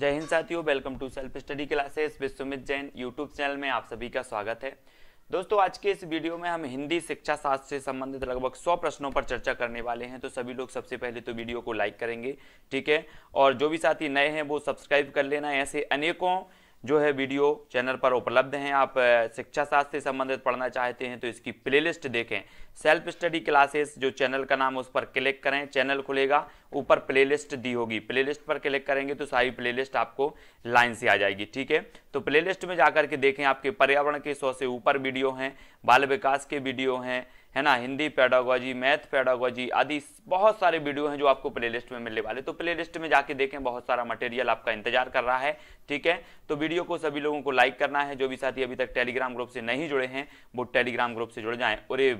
जय हिंद साथियों welcome to self study classes Vishwamit Jain YouTube channel में आप सभी का स्वागत है दोस्तों आज के इस वीडियो में हम हिंदी शिक्षा शास्त्र से संबंधित लगभग 100 प्रश्नों पर चर्चा करने वाले हैं तो सभी लोग सबसे पहले तो वीडियो को लाइक करेंगे ठीक है और जो भी साथी नए हैं वो सब्सक्राइब कर लेना ऐसे अनेकों जो है वीडियो चैनल पर उपलब्ध हैं आप शिक्षा शास्त्र से संबंधित पढ़ना चाहते हैं तो इसकी प्लेलिस्ट देखें सेल्फ स्टडी क्लासेस जो चैनल का नाम उस पर क्लिक करें चैनल खुलेगा ऊपर प्लेलिस्ट दी होगी प्लेलिस्ट पर क्लिक करेंगे तो सारी प्लेलिस्ट आपको लाइन से आ जाएगी ठीक है तो प्लेलिस्ट में जाकर के देखें आपके पर्यावरण के सौ से ऊपर वीडियो हैं बाल विकास के वीडियो हैं है ना हिंदी पैडागोजी मैथ पैडागोजी आदि बहुत सारे वीडियो हैं जो आपको प्लेलिस्ट में मिलने वाले तो प्लेलिस्ट में जाके देखें बहुत सारा मटेरियल आपका इंतजार कर रहा है ठीक है तो वीडियो को सभी लोगों को लाइक करना है जो भी साथी अभी तक टेलीग्राम ग्रुप से नहीं जुड़े हैं वो टेलीग्राम ग्रुप से जुड़ जाए और ये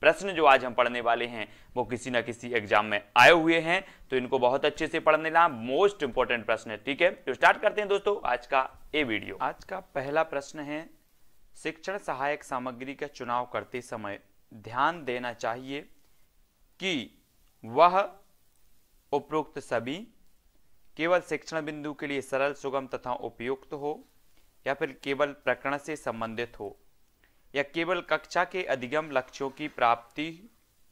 प्रश्न जो आज हम पढ़ने वाले हैं वो किसी ना किसी एग्जाम में आए हुए हैं तो इनको बहुत अच्छे से पढ़ने ला मोस्ट इंपॉर्टेंट प्रश्न है ठीक है तो स्टार्ट करते हैं दोस्तों आज का ये वीडियो आज का पहला प्रश्न है शिक्षण सहायक सामग्री का चुनाव करते समय ध्यान देना चाहिए कि वह उपरोक्त सभी केवल शिक्षण बिंदु के लिए सरल सुगम तथा उपयुक्त हो या फिर केवल प्रकरण से संबंधित हो या केवल कक्षा के अधिगम लक्ष्यों की प्राप्ति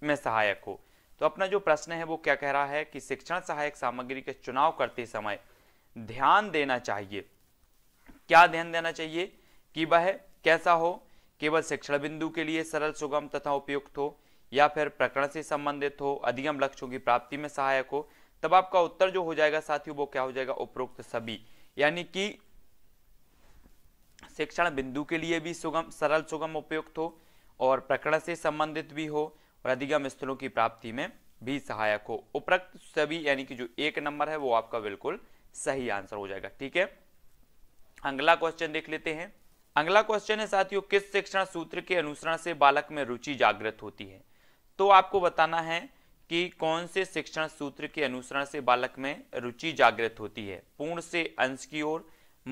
में सहायक हो तो अपना जो प्रश्न है वो क्या कह रहा है कि शिक्षण सहायक सामग्री के चुनाव करते समय ध्यान देना चाहिए क्या ध्यान देना चाहिए कि वह कैसा हो केवल शिक्षण बिंदु के लिए सरल सुगम तथा उपयुक्त हो या फिर प्रकरण से संबंधित हो अधिगम लक्ष्यों की प्राप्ति में सहायक हो तब आपका उत्तर जो हो जाएगा साथियों वो क्या हो जाएगा उपरोक्त सभी यानी कि शिक्षण बिंदु के लिए भी सुगम सरल सुगम उपयुक्त हो और प्रकरण से संबंधित भी हो और अधिगम स्थलों की प्राप्ति में भी सहायक हो उपरोक्त सभी यानी कि जो एक नंबर है वो आपका बिल्कुल सही आंसर हो जाएगा ठीक है अगला क्वेश्चन देख लेते हैं अगला क्वेश्चन है साथियों किस शिक्षण सूत्र के अनुसरण से बालक में रुचि जागृत होती है तो आपको बताना है कि कौन से शिक्षण सूत्र के अनुसरण से बालक में रुचि जागृत होती है पूर्ण से अंश की ओर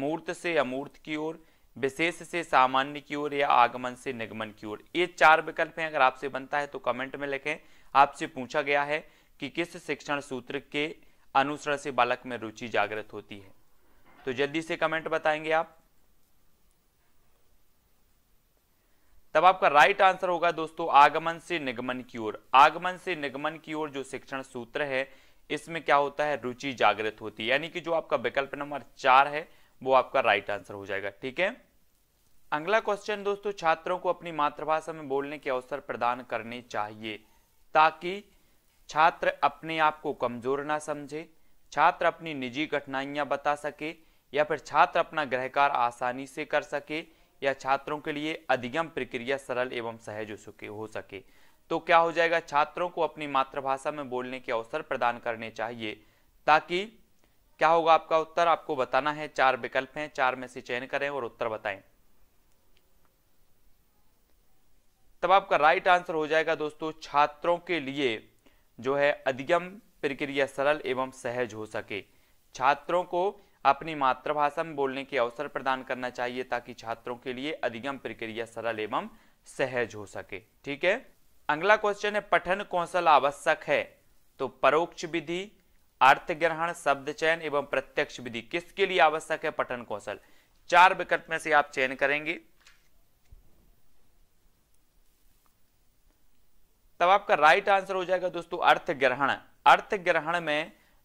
मूर्त से अमूर्त की ओर विशेष से सामान्य की ओर या आगमन से निगमन की ओर ये चार विकल्प हैं अगर आपसे बनता है तो कमेंट में लिखें आपसे पूछा गया है कि किस शिक्षण सूत्र के अनुसरण से बालक में रुचि जागृत होती है तो जल्दी से कमेंट बताएंगे आप तब आपका राइट आंसर होगा दोस्तों आगमन से निगमन की ओर आगमन से निगमन की ओर जो शिक्षण सूत्र है इसमें क्या होता है रुचि जागृत होती है यानी कि जो आपका विकल्प नंबर चार है वो आपका राइट आंसर हो जाएगा ठीक है अगला क्वेश्चन दोस्तों छात्रों को अपनी मातृभाषा में बोलने के अवसर प्रदान करने चाहिए ताकि छात्र अपने आप को कमजोर ना समझे छात्र अपनी निजी कठिनाइयां बता सके या फिर छात्र अपना ग्रहकार आसानी से कर सके या छात्रों के लिए अधिगम प्रक्रिया सरल एवं सहज हो सके हो सके तो क्या हो जाएगा छात्रों को अपनी मातृभाषा में बोलने के अवसर प्रदान करने चाहिए ताकि क्या होगा आपका उत्तर आपको बताना है चार विकल्प हैं चार में से चयन करें और उत्तर बताएं तब आपका राइट आंसर हो जाएगा दोस्तों छात्रों के लिए जो है अधिगम प्रक्रिया सरल एवं सहज हो सके छात्रों को अपनी मातृभाषा में बोलने के अवसर प्रदान करना चाहिए ताकि छात्रों के लिए अधिगम प्रक्रिया सरल एवं सहज हो सके ठीक है अगला क्वेश्चन है पठन कौशल आवश्यक है तो परोक्ष विधि अर्थ ग्रहण शब्द चयन एवं प्रत्यक्ष विधि किसके लिए आवश्यक है पठन कौशल चार विकल्प में से आप चयन करेंगे तब आपका राइट आंसर हो जाएगा दोस्तों अर्थ ग्रहण अर्थ ग्रहण में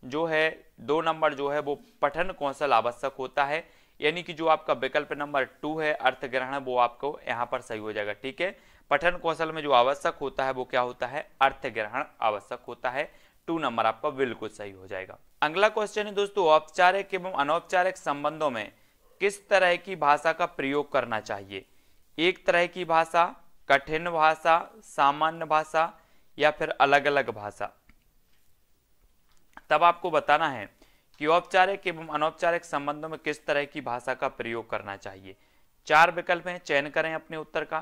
जो है दो नंबर जो है वो पठन कौशल आवश्यक होता है यानी कि जो आपका विकल्प नंबर टू है अर्थ ग्रहण वो आपको यहाँ पर सही हो जाएगा ठीक है पठन कौशल में जो आवश्यक होता है वो क्या होता है अर्थ ग्रहण आवश्यक होता है टू नंबर आपका बिल्कुल सही हो जाएगा अगला क्वेश्चन है दोस्तों औपचारिक एवं अनौपचारिक संबंधों में किस तरह की भाषा का प्रयोग करना चाहिए एक तरह की भाषा कठिन भाषा सामान्य भाषा या फिर अलग अलग भाषा तब आपको बताना है कि औपचारिक एवं अनौपचारिक संबंधों में किस तरह की भाषा का प्रयोग करना चाहिए चार विकल्प हैं चयन करें अपने उत्तर का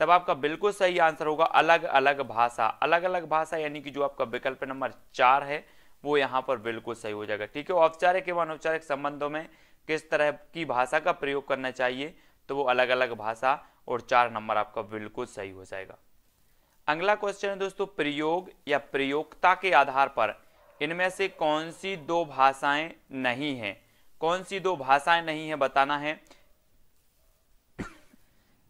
तब आपका बिल्कुल सही आंसर होगा अलग अलग भाषा अलग अलग भाषा यानी कि जो आपका विकल्प नंबर चार है वो यहां पर बिल्कुल सही हो जाएगा ठीक है औपचारिक एवं अनौपचारिक संबंधों में किस तरह की भाषा का प्रयोग करना चाहिए तो वो अलग अलग भाषा और चार नंबर आपका बिल्कुल सही हो जाएगा अगला क्वेश्चन है दोस्तों प्रयोग या प्रयोगता के आधार पर इनमें से कौन सी दो भाषाएं नहीं हैं कौन सी दो भाषाएं नहीं है बताना है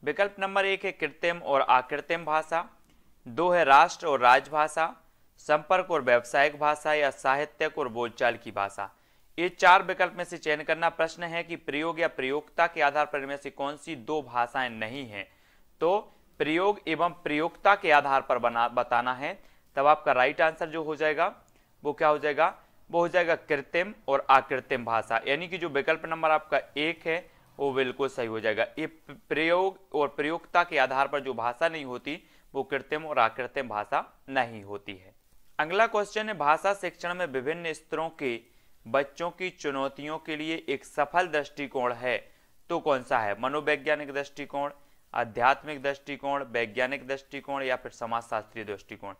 विकल्प नंबर एक है कृत्रिम और अकृत्रिम भाषा दो है राष्ट्र और राजभाषा संपर्क और व्यावसायिक भाषा या साहित्यक और बोलचाल की भाषा ये चार विकल्प में से चयन करना प्रश्न है कि प्रयोग या प्रयोगता के आधार पर इनमें से कौन सी दो भाषाएं नहीं है तो प्रयोग एवं प्रयोगता के आधार पर बना बताना है तब आपका राइट आंसर जो हो जाएगा वो क्या हो जाएगा वो हो जाएगा कृत्रिम और अकृत्रिम भाषा यानी कि जो विकल्प नंबर आपका एक है वो बिल्कुल सही हो जाएगा ये प्रयोग और प्रयोगता के आधार पर जो भाषा नहीं होती वो कृत्रिम और अकृत्रिम भाषा नहीं होती है अगला क्वेश्चन है भाषा शिक्षण में विभिन्न स्तरों के बच्चों की चुनौतियों के लिए एक सफल दृष्टिकोण है तो कौन सा है मनोवैज्ञानिक दृष्टिकोण आध्यात्मिक दृष्टिकोण वैज्ञानिक दृष्टिकोण या फिर समाजशास्त्रीय दृष्टिकोण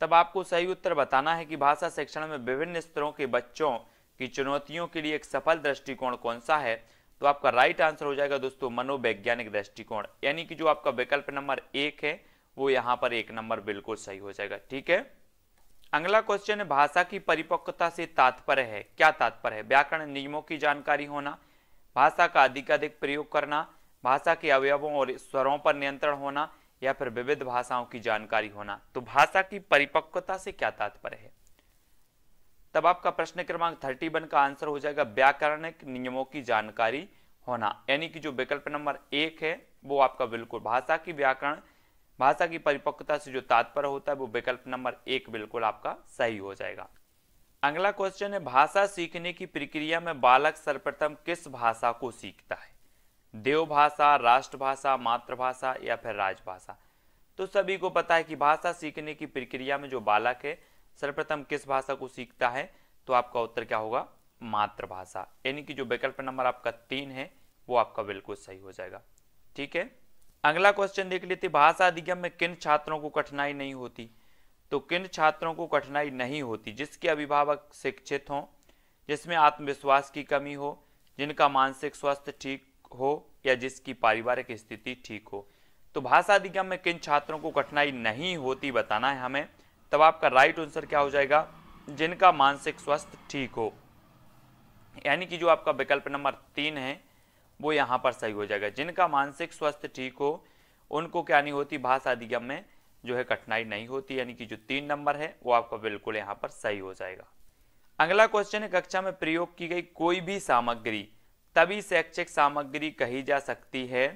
तब आपको सही उत्तर बताना है कि भाषा शिक्षण में विभिन्न स्तरों के बच्चों की चुनौतियों के लिए एक सफल दृष्टिकोण कौन सा है तो आपका राइट आंसर हो जाएगा दोस्तों मनोवैज्ञानिक दृष्टिकोण यानी कि जो आपका विकल्प नंबर एक है वो यहाँ पर एक नंबर बिल्कुल सही हो जाएगा ठीक है अगला क्वेश्चन है भाषा की परिपक्वता से तात्पर्य है क्या तात्पर्य है व्याकरण नियमों की जानकारी होना भाषा का अधिकाधिक प्रयोग करना भाषा के अवयवों और स्वरों पर नियंत्रण होना या फिर विविध भाषाओं की जानकारी होना तो भाषा की परिपक्वता से क्या तात्पर्य है तब आपका प्रश्न क्रमांक थर्टी वन का आंसर हो जाएगा व्याकरणिक नियमों की जानकारी होना यानी कि जो विकल्प नंबर एक है वो आपका बिल्कुल भाषा की व्याकरण भाषा की परिपक्वता से जो तात्पर्य होता है वो विकल्प नंबर एक बिल्कुल आपका सही हो जाएगा अगला क्वेश्चन है भाषा सीखने की प्रक्रिया में बालक सर्वप्रथम किस भाषा को सीखता है देवभाषा राष्ट्रभाषा मातृभाषा या फिर राजभाषा तो सभी को पता है कि भाषा सीखने की प्रक्रिया में जो बालक है सर्वप्रथम किस भाषा को सीखता है तो आपका उत्तर क्या होगा मातृभाषा यानी कि जो विकल्प नंबर आपका तीन है वो आपका बिल्कुल सही हो जाएगा ठीक है अगला क्वेश्चन देख लेते भाषा अधिगम में किन छात्रों को कठिनाई नहीं होती तो किन छात्रों को कठिनाई नहीं होती जिसके अभिभावक शिक्षित हों जिसमें आत्मविश्वास की कमी हो जिनका मानसिक स्वास्थ्य ठीक हो या जिसकी पारिवारिक स्थिति ठीक हो तो भाषा अधिगम में किन छात्रों को कठिनाई नहीं होती बताना है हमें तब आपका राइट आंसर क्या हो जाएगा जिनका मानसिक स्वास्थ्य ठीक हो यानी कि जो आपका विकल्प नंबर तीन है वो यहाँ पर सही हो जाएगा जिनका मानसिक स्वास्थ्य ठीक हो उनको क्या नहीं होती भाषा अधिगम में जो है कठिनाई नहीं होती यानी कि जो तीन नंबर है वो आपका बिल्कुल यहाँ पर सही हो जाएगा अगला क्वेश्चन है कक्षा में प्रयोग की गई कोई भी सामग्री तभी शैक्षिक सामग्री कही जा सकती है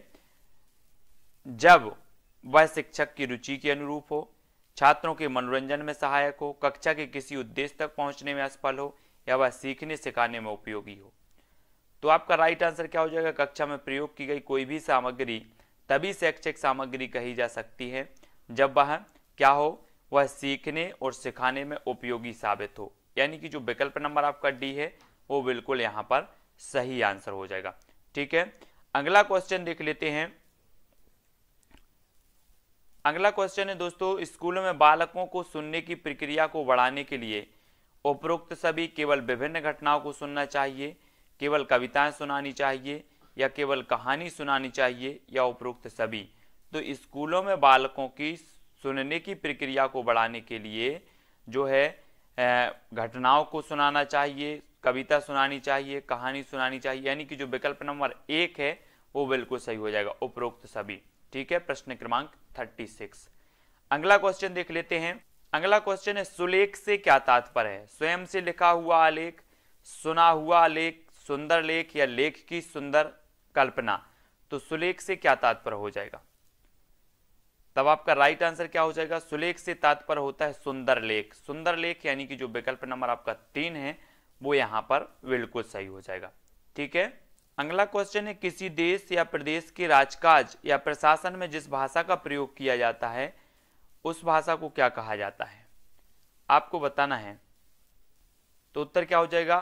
जब वह शिक्षक की रुचि के अनुरूप हो छात्रों के मनोरंजन में सहायक हो कक्षा के किसी उद्देश्य तक पहुंचने में असफल हो या वह सीखने सिखाने में उपयोगी हो तो आपका राइट आंसर क्या हो जाएगा कक्षा में प्रयोग की गई कोई भी सामग्री तभी शैक्षिक सामग्री कही जा सकती है जब वह क्या हो वह सीखने और सिखाने में उपयोगी साबित हो यानी कि जो विकल्प नंबर आपका डी है वो बिल्कुल यहाँ पर सही आंसर हो जाएगा ठीक है अगला क्वेश्चन देख लेते हैं अगला क्वेश्चन है दोस्तों स्कूलों में बालकों को सुनने की प्रक्रिया को बढ़ाने के लिए उपरोक्त सभी केवल विभिन्न घटनाओं को सुनना चाहिए केवल कविताएं सुनानी चाहिए या केवल कहानी सुनानी चाहिए या उपरोक्त सभी तो स्कूलों में बालकों की सुनने की प्रक्रिया को बढ़ाने के लिए जो है घटनाओं को सुनाना चाहिए कविता सुनानी चाहिए कहानी सुनानी चाहिए यानी कि जो विकल्प नंबर एक है वो बिल्कुल सही हो जाएगा उपरोक्त सभी ठीक है प्रश्न क्रमांक थर्टी सिक्स अगला क्वेश्चन देख लेते हैं अगला क्वेश्चन है सुलेख से क्या तात्पर्य है स्वयं से लिखा हुआ आलेख सुना हुआ आलेख सुंदर लेख या लेख की सुंदर कल्पना तो सुलेख से क्या तात्पर्य हो जाएगा तब आपका राइट आंसर क्या हो जाएगा सुलेख से तात्पर्य होता है सुंदर लेख सुंदर लेख यानी कि जो विकल्प नंबर आपका तीन है वो यहां पर बिल्कुल सही हो जाएगा ठीक है अगला क्वेश्चन है किसी देश या प्रदेश के राजकाज या प्रशासन में जिस भाषा का प्रयोग किया जाता है उस भाषा को क्या कहा जाता है आपको बताना है तो उत्तर क्या हो जाएगा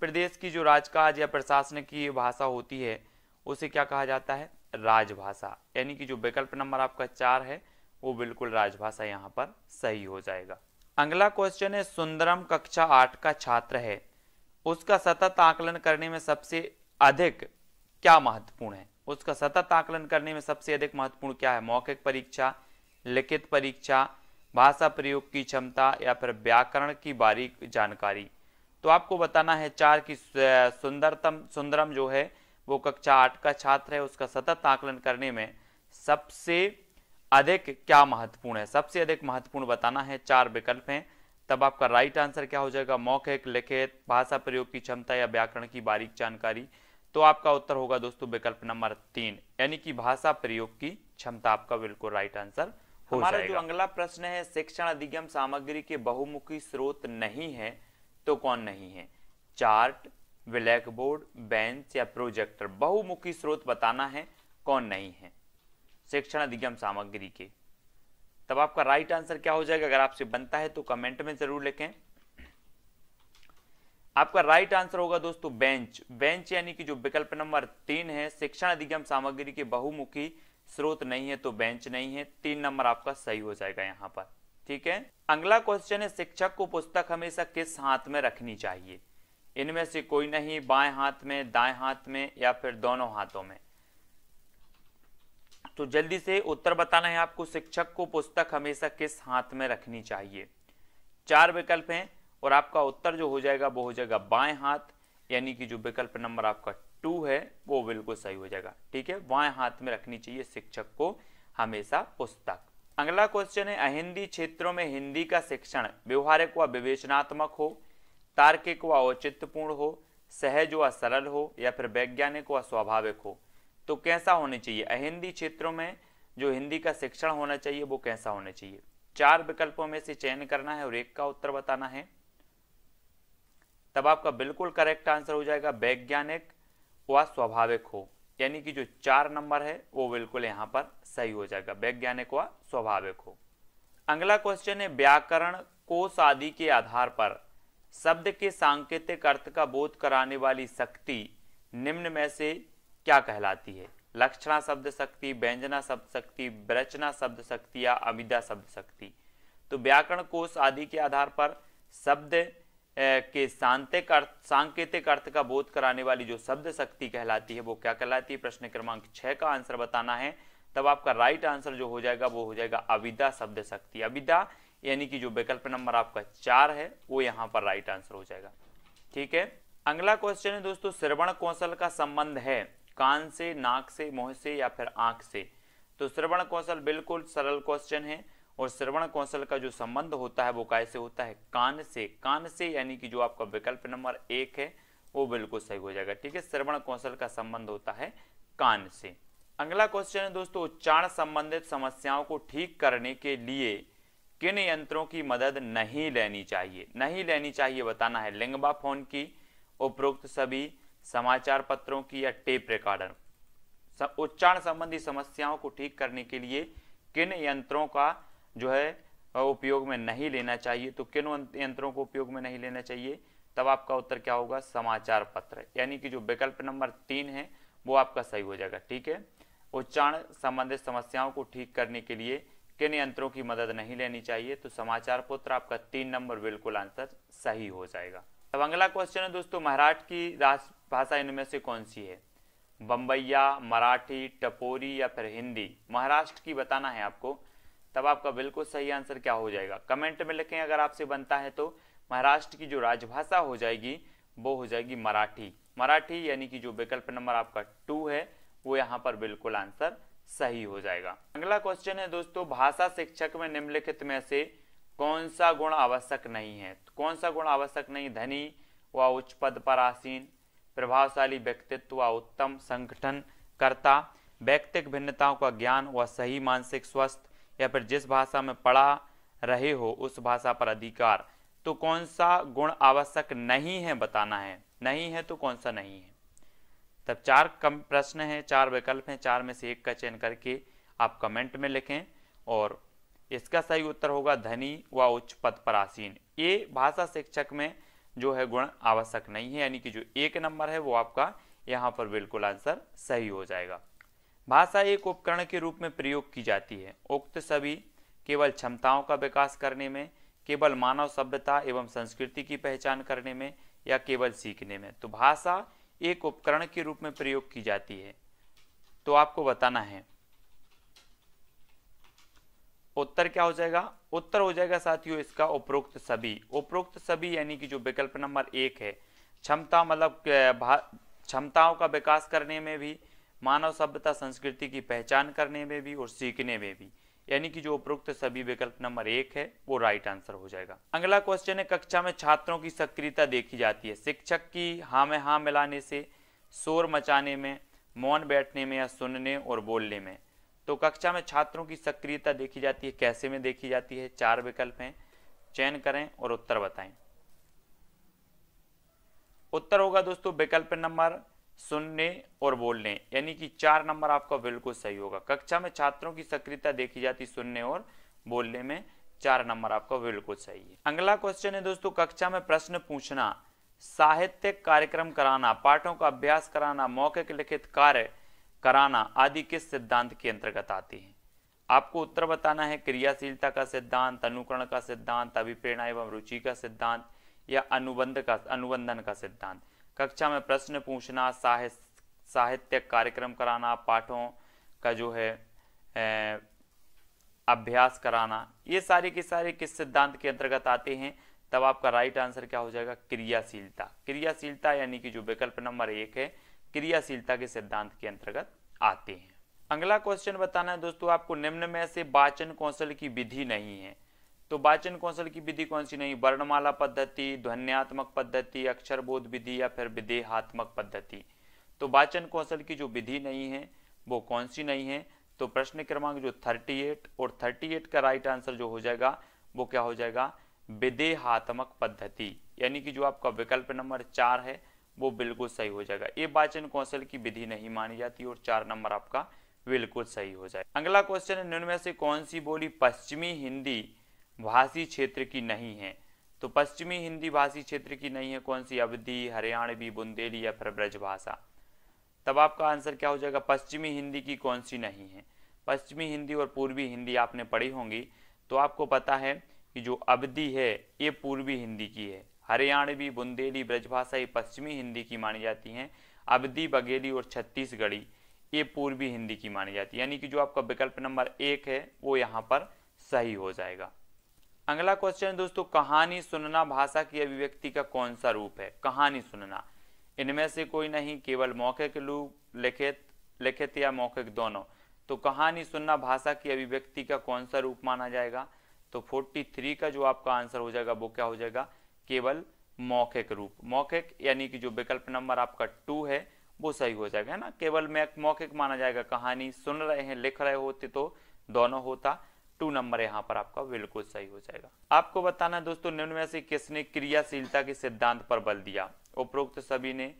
प्रदेश की जो राजकाज या प्रशासन की भाषा होती है उसे क्या कहा जाता है राजभाषा यानी कि जो विकल्प नंबर आपका चार है वो बिल्कुल राजभाषा यहाँ पर सही हो जाएगा अगला क्वेश्चन है सुंदरम कक्षा आठ का छात्र है उसका सतत आकलन करने में सबसे अधिक क्या महत्वपूर्ण है उसका सतत आकलन करने में सबसे अधिक महत्वपूर्ण क्या है मौखिक परीक्षा लिखित परीक्षा भाषा प्रयोग की क्षमता या फिर व्याकरण की बारीक जानकारी तो आपको बताना है चार की सुंदरतम सुंदरम जो है वो कक्षा आठ का छात्र है उसका सतत आकलन करने में सबसे अधिक क्या महत्वपूर्ण है सबसे अधिक महत्वपूर्ण बताना है चार विकल्प हैं तब आपका राइट आंसर क्या हो जाएगा मौखिक लिखित भाषा प्रयोग की क्षमता या व्याकरण की बारीक जानकारी तो आपका उत्तर होगा दोस्तों विकल्प नंबर तीन यानी कि भाषा प्रयोग की क्षमता आपका बिल्कुल राइट आंसर हो हमारा जो अगला प्रश्न है शिक्षण अधिगम सामग्री के बहुमुखी स्रोत नहीं है तो कौन नहीं है चार्ट ब्लैक बोर्ड बेंच या प्रोजेक्टर बहुमुखी स्रोत बताना है कौन नहीं है शिक्षण अधिगम सामग्री के तब आपका राइट आंसर क्या हो जाएगा अगर आपसे बनता है तो कमेंट में जरूर लिखें आपका राइट आंसर होगा दोस्तों बेंच बेंच यानी कि जो विकल्प नंबर तीन है शिक्षण अधिगम सामग्री के बहुमुखी स्रोत नहीं है तो बेंच नहीं है तीन नंबर आपका सही हो जाएगा यहाँ पर ठीक है अगला क्वेश्चन है शिक्षक को पुस्तक हमेशा किस हाथ में रखनी चाहिए इनमें से कोई नहीं बाएं हाथ में दाएं हाथ में या फिर दोनों हाथों में तो जल्दी से उत्तर बताना है आपको शिक्षक को पुस्तक हमेशा किस हाथ में रखनी चाहिए चार विकल्प हैं और आपका उत्तर जो हो जाएगा वो हो जाएगा बाएं हाथ यानी कि जो विकल्प नंबर आपका टू है वो बिल्कुल सही हो जाएगा ठीक है बाएं हाथ में रखनी चाहिए शिक्षक को हमेशा पुस्तक अगला क्वेश्चन है अहिंदी क्षेत्रों में हिंदी का शिक्षण व्यवहारिक व विवेचनात्मक हो तार्किक व औचित्यपूर्ण हो सहज व सरल हो या फिर वैज्ञानिक व स्वाभाविक हो तो कैसा होने चाहिए अहिंदी क्षेत्रों में जो हिंदी का शिक्षण होना चाहिए वो कैसा होना चाहिए चार विकल्पों में से चयन करना है और एक का उत्तर बताना है तब आपका बिल्कुल करेक्ट आंसर हो जाएगा वैज्ञानिक व स्वाभाविक हो यानी कि जो चार नंबर है वो बिल्कुल यहाँ पर सही हो जाएगा वैज्ञानिक व स्वाभाविक हो अगला क्वेश्चन है व्याकरण कोष आदि के आधार पर शब्द के सांकेतिक अर्थ का बोध कराने वाली शक्ति निम्न में से क्या कहलाती है लक्षणा शब्द शक्ति व्यंजना शब्द शक्ति विरचना शब्द शक्ति या अविदा शब्द शक्ति तो व्याकरण कोश आदि के आधार पर शब्द के सांतिक अर्थ सांकेतिक अर्थ का बोध कराने वाली जो शब्द शक्ति कहलाती है वो क्या कहलाती है प्रश्न क्रमांक छः का आंसर बताना है तब आपका राइट आंसर जो हो जाएगा वो हो जाएगा अविदा शब्द शक्ति अविदा यानी कि जो विकल्प नंबर आपका चार है वो यहाँ पर राइट आंसर हो जाएगा ठीक है अगला क्वेश्चन है दोस्तों श्रवण कौशल का संबंध है कान से नाक से मुंह से या फिर आंख से तो श्रवण कौशल बिल्कुल सरल क्वेश्चन है और श्रवण कौशल का जो संबंध होता है वो कैसे होता है कान से कान से यानी कि जो आपका विकल्प नंबर एक है वो बिल्कुल सही हो जाएगा ठीक है श्रवण कौशल का संबंध होता है कान से अगला क्वेश्चन है दोस्तों उच्चारण संबंधित समस्याओं को ठीक करने के लिए किन यंत्रों की मदद नहीं लेनी चाहिए नहीं लेनी चाहिए बताना है लिंगबा फोन की उपरोक्त सभी समाचार पत्रों की या टेप रिकॉर्डर उच्चारण संबंधी समस्याओं को ठीक करने के लिए किन यंत्रों का जो है उपयोग में नहीं लेना चाहिए तो किन यंत्रों को उपयोग में नहीं लेना चाहिए तब आपका उत्तर क्या होगा समाचार पत्र यानी कि जो विकल्प नंबर तीन है वो आपका सही हो जाएगा ठीक है उच्चारण संबंधित समस्याओं को ठीक करने के लिए किन यंत्रों की मदद नहीं लेनी चाहिए तो समाचार पत्र आपका तीन नंबर बिल्कुल आंसर सही हो जाएगा अब अगला क्वेश्चन है दोस्तों महाराष्ट्र की राजभाषा इनमें से कौन सी है बम्बैया मराठी टपोरी या फिर हिंदी महाराष्ट्र की बताना है आपको तब आपका बिल्कुल सही आंसर क्या हो जाएगा कमेंट में लिखें अगर आपसे बनता है तो महाराष्ट्र की जो राजभाषा हो जाएगी वो हो जाएगी मराठी मराठी यानी कि जो विकल्प नंबर आपका टू है वो यहाँ पर बिल्कुल आंसर सही हो जाएगा अगला क्वेश्चन है दोस्तों भाषा शिक्षक में निम्नलिखित में से कौन सा गुण आवश्यक नहीं है तो कौन सा गुण आवश्यक नहीं धनी व उच्च पद पर आसीन प्रभावशाली व्यक्तित्व व उत्तम संगठन करता व्यक्तिक भिन्नताओं का ज्ञान व सही मानसिक स्वास्थ्य या फिर जिस भाषा में पढ़ा रहे हो उस भाषा पर अधिकार तो कौन सा गुण आवश्यक नहीं है बताना है नहीं है तो कौन सा नहीं है तब चार कम प्रश्न हैं चार विकल्प हैं चार में से एक का चयन करके आप कमेंट में लिखें और इसका सही उत्तर होगा धनी व उच्च पद पर आसीन ये भाषा शिक्षक में जो है गुण आवश्यक नहीं है यानी कि जो एक नंबर है वो आपका यहाँ पर बिल्कुल आंसर सही हो जाएगा भाषा एक उपकरण के रूप में प्रयोग की जाती है उक्त सभी केवल क्षमताओं का विकास करने में केवल मानव सभ्यता एवं संस्कृति की पहचान करने में या केवल सीखने में तो भाषा एक उपकरण के रूप में प्रयोग की जाती है तो आपको बताना है उत्तर क्या हो जाएगा उत्तर हो जाएगा साथियों इसका उपरोक्त सभी उपरोक्त सभी यानी कि जो विकल्प नंबर एक है क्षमता मतलब क्षमताओं का विकास करने में भी मानव सभ्यता संस्कृति की पहचान करने में भी और सीखने में भी यानी कि जो उपरोक्त सभी विकल्प नंबर एक है वो राइट आंसर हो जाएगा अगला क्वेश्चन है कक्षा में छात्रों की सक्रियता देखी जाती है शिक्षक की हाँ में हाँ मिलाने से शोर मचाने में मौन बैठने में या सुनने और बोलने में तो कक्षा में छात्रों की सक्रियता देखी जाती है कैसे में देखी जाती है चार विकल्प हैं चयन करें और उत्तर बताएं उत्तर होगा दोस्तों विकल्प नंबर सुनने और बोलने यानी कि चार नंबर आपका बिल्कुल सही होगा कक्षा में छात्रों की सक्रियता देखी जाती सुनने और बोलने में चार नंबर आपका बिल्कुल सही है अगला क्वेश्चन है दोस्तों कक्षा में प्रश्न पूछना साहित्य कार्यक्रम कराना पाठों का अभ्यास कराना मौखिक लिखित कार्य कराना आदि किस सिद्धांत के अंतर्गत आती है आपको उत्तर बताना है क्रियाशीलता का सिद्धांत अनुकरण का सिद्धांत अभिप्रेरणा एवं रुचि का सिद्धांत या अनुबंध का अनुबंधन का सिद्धांत कक्षा में प्रश्न पूछना साहित्य कार्यक्रम कराना पाठों का जो है ए, अभ्यास कराना ये सारे के सारे किस सिद्धांत के अंतर्गत आते हैं तब आपका राइट आंसर क्या हो जाएगा क्रियाशीलता क्रियाशीलता यानी कि जो विकल्प नंबर एक है क्रियाशीलता के सिद्धांत के अंतर्गत आते हैं अगला क्वेश्चन बताना है दोस्तों आपको निम्न में से वाचन कौशल की विधि नहीं है तो वाचन कौशल की विधि कौन सी नहीं वर्णमाला पद्धति ध्वन्यात्मक पद्धति अक्षरबोध विधि या फिर विधेयात्मक पद्धति तो वाचन कौशल की जो विधि नहीं है वो कौन सी नहीं है तो प्रश्न क्रमांक जो 38 और 38 का राइट आंसर जो हो जाएगा वो क्या हो जाएगा विधेहात्मक पद्धति यानी कि जो आपका विकल्प नंबर चार है वो बिल्कुल सही हो जाएगा ये वाचन कौशल की विधि नहीं मानी जाती और चार नंबर आपका बिल्कुल सही हो जाए अगला क्वेश्चन है निर्णय से कौन सी बोली पश्चिमी हिंदी भाषी क्षेत्र की नहीं है तो पश्चिमी हिंदी भाषी क्षेत्र की नहीं है कौन सी अवधि हरियाणवी बुंदेली या फिर ब्रज भाषा तब आपका आंसर क्या हो जाएगा पश्चिमी हिंदी की कौन सी नहीं है पश्चिमी हिंदी और पूर्वी हिंदी आपने पढ़ी होंगी तो आपको पता है कि जो अवधि है ये पूर्वी हिंदी की है हरियाणवी बुंदेली ब्रजभाषा ये पश्चिमी हिंदी की मानी जाती हैं अवधि बघेली और छत्तीसगढ़ी ये पूर्वी हिंदी की मानी जाती है यानी कि जो आपका विकल्प नंबर एक है वो यहाँ पर सही हो जाएगा अगला क्वेश्चन दोस्तों कहानी सुनना भाषा की अभिव्यक्ति का कौन सा रूप है कहानी सुनना इनमें से कोई नहीं केवल मौखिक रूप लिखित लिखित या मौखिक दोनों तो कहानी सुनना भाषा की अभिव्यक्ति का कौन सा रूप माना जाएगा तो 43 का जो आपका आंसर हो जाएगा वो क्या हो जाएगा केवल मौखिक रूप मौखिक यानी कि जो विकल्प नंबर आपका टू है वो सही हो जाएगा है ना केवल मौखिक माना जाएगा कहानी सुन रहे हैं लिख रहे होते तो दोनों होता टू नंबर यहाँ पर आपका बिल्कुल सही हो जाएगा आपको बताना है दोस्तों निम्न में से किसने क्रियाशीलता के सिद्धांत पर बल दिया उपरोक्त सभी ने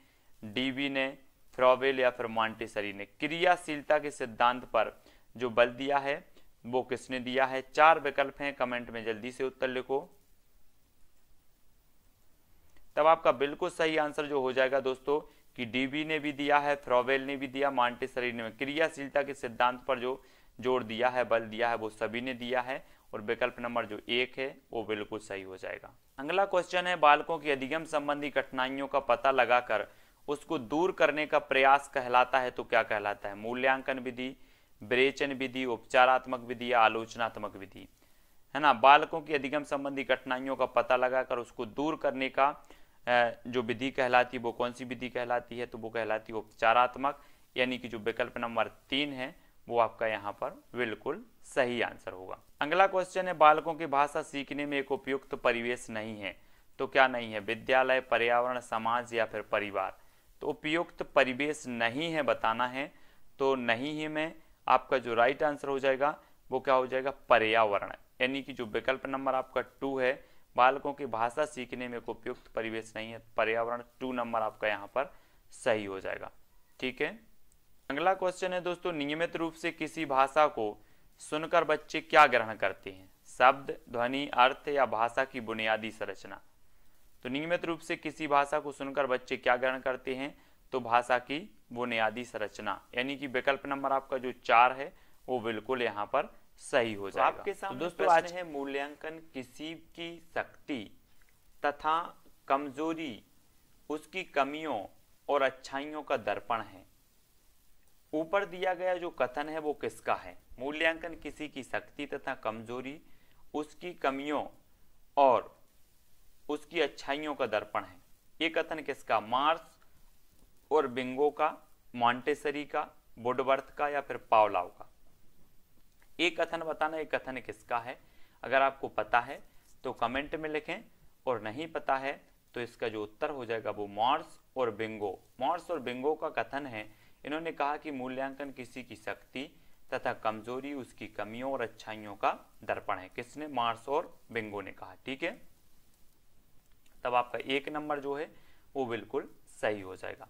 डीबी ने फ्रॉवेल या फिर मॉन्टेसरी ने क्रियाशीलता के सिद्धांत पर जो बल दिया है वो किसने दिया है चार विकल्प हैं कमेंट में जल्दी से उत्तर लिखो तब आपका बिल्कुल सही आंसर जो हो जाएगा दोस्तों कि डीबी ने भी दिया है फ्रॉवेल ने भी दिया मॉन्टेसरी ने क्रियाशीलता के सिद्धांत पर जो जोर दिया है बल दिया है वो सभी ने दिया है और विकल्प नंबर जो एक है वो बिल्कुल सही हो जाएगा अगला क्वेश्चन है बालकों की अधिगम संबंधी कठिनाइयों का पता लगाकर उसको दूर करने का प्रयास कहलाता है तो क्या कहलाता है मूल्यांकन विधि विरेचन विधि उपचारात्मक विधि या आलोचनात्मक विधि है ना बालकों की अधिगम संबंधी कठिनाइयों का पता लगाकर उसको दूर करने का जो विधि कहलाती है वो कौन सी विधि कहलाती है तो वो कहलाती है उपचारात्मक यानी कि जो विकल्प नंबर तीन है वो आपका यहाँ पर बिल्कुल सही आंसर होगा अगला क्वेश्चन है बालकों की भाषा सीखने में एक उपयुक्त परिवेश नहीं है तो क्या नहीं है विद्यालय पर्यावरण समाज या फिर परिवार तो उपयुक्त परिवेश नहीं है बताना है तो नहीं ही में आपका जो राइट आंसर हो जाएगा वो क्या हो जाएगा पर्यावरण यानी कि जो विकल्प नंबर आपका टू है बालकों की भाषा सीखने में उपयुक्त परिवेश नहीं है पर्यावरण टू नंबर आपका यहाँ पर सही हो जाएगा ठीक है अगला क्वेश्चन है दोस्तों नियमित रूप से किसी भाषा को सुनकर बच्चे क्या ग्रहण करते हैं शब्द ध्वनि अर्थ या भाषा की बुनियादी संरचना तो नियमित रूप से किसी भाषा को सुनकर बच्चे क्या ग्रहण करते हैं तो भाषा की बुनियादी संरचना यानी कि विकल्प नंबर आपका जो चार है वो बिल्कुल यहाँ पर सही हो तो जाएगा तो आपके सामने तो दोस्तों आज है मूल्यांकन किसी की शक्ति तथा कमजोरी उसकी कमियों और अच्छाइयों का दर्पण है ऊपर दिया गया जो कथन है वो किसका है मूल्यांकन किसी की शक्ति तथा कमजोरी उसकी कमियों और उसकी अच्छाइयों का दर्पण है ये कथन किसका मार्स और बिंगो का मॉन्टेसरी का बुडवर्थ का या फिर पावलाव का ये कथन बताना ये कथन किसका है अगर आपको पता है तो कमेंट में लिखें और नहीं पता है तो इसका जो उत्तर हो जाएगा वो मॉर्स और बिंगो मॉर्स और बिंगो का कथन है इन्होंने कहा कि मूल्यांकन किसी की शक्ति तथा कमजोरी उसकी कमियों और अच्छाइयों का दर्पण है किसने मार्स और बिंगो ने कहा ठीक है तब आपका एक नंबर जो है वो बिल्कुल सही हो जाएगा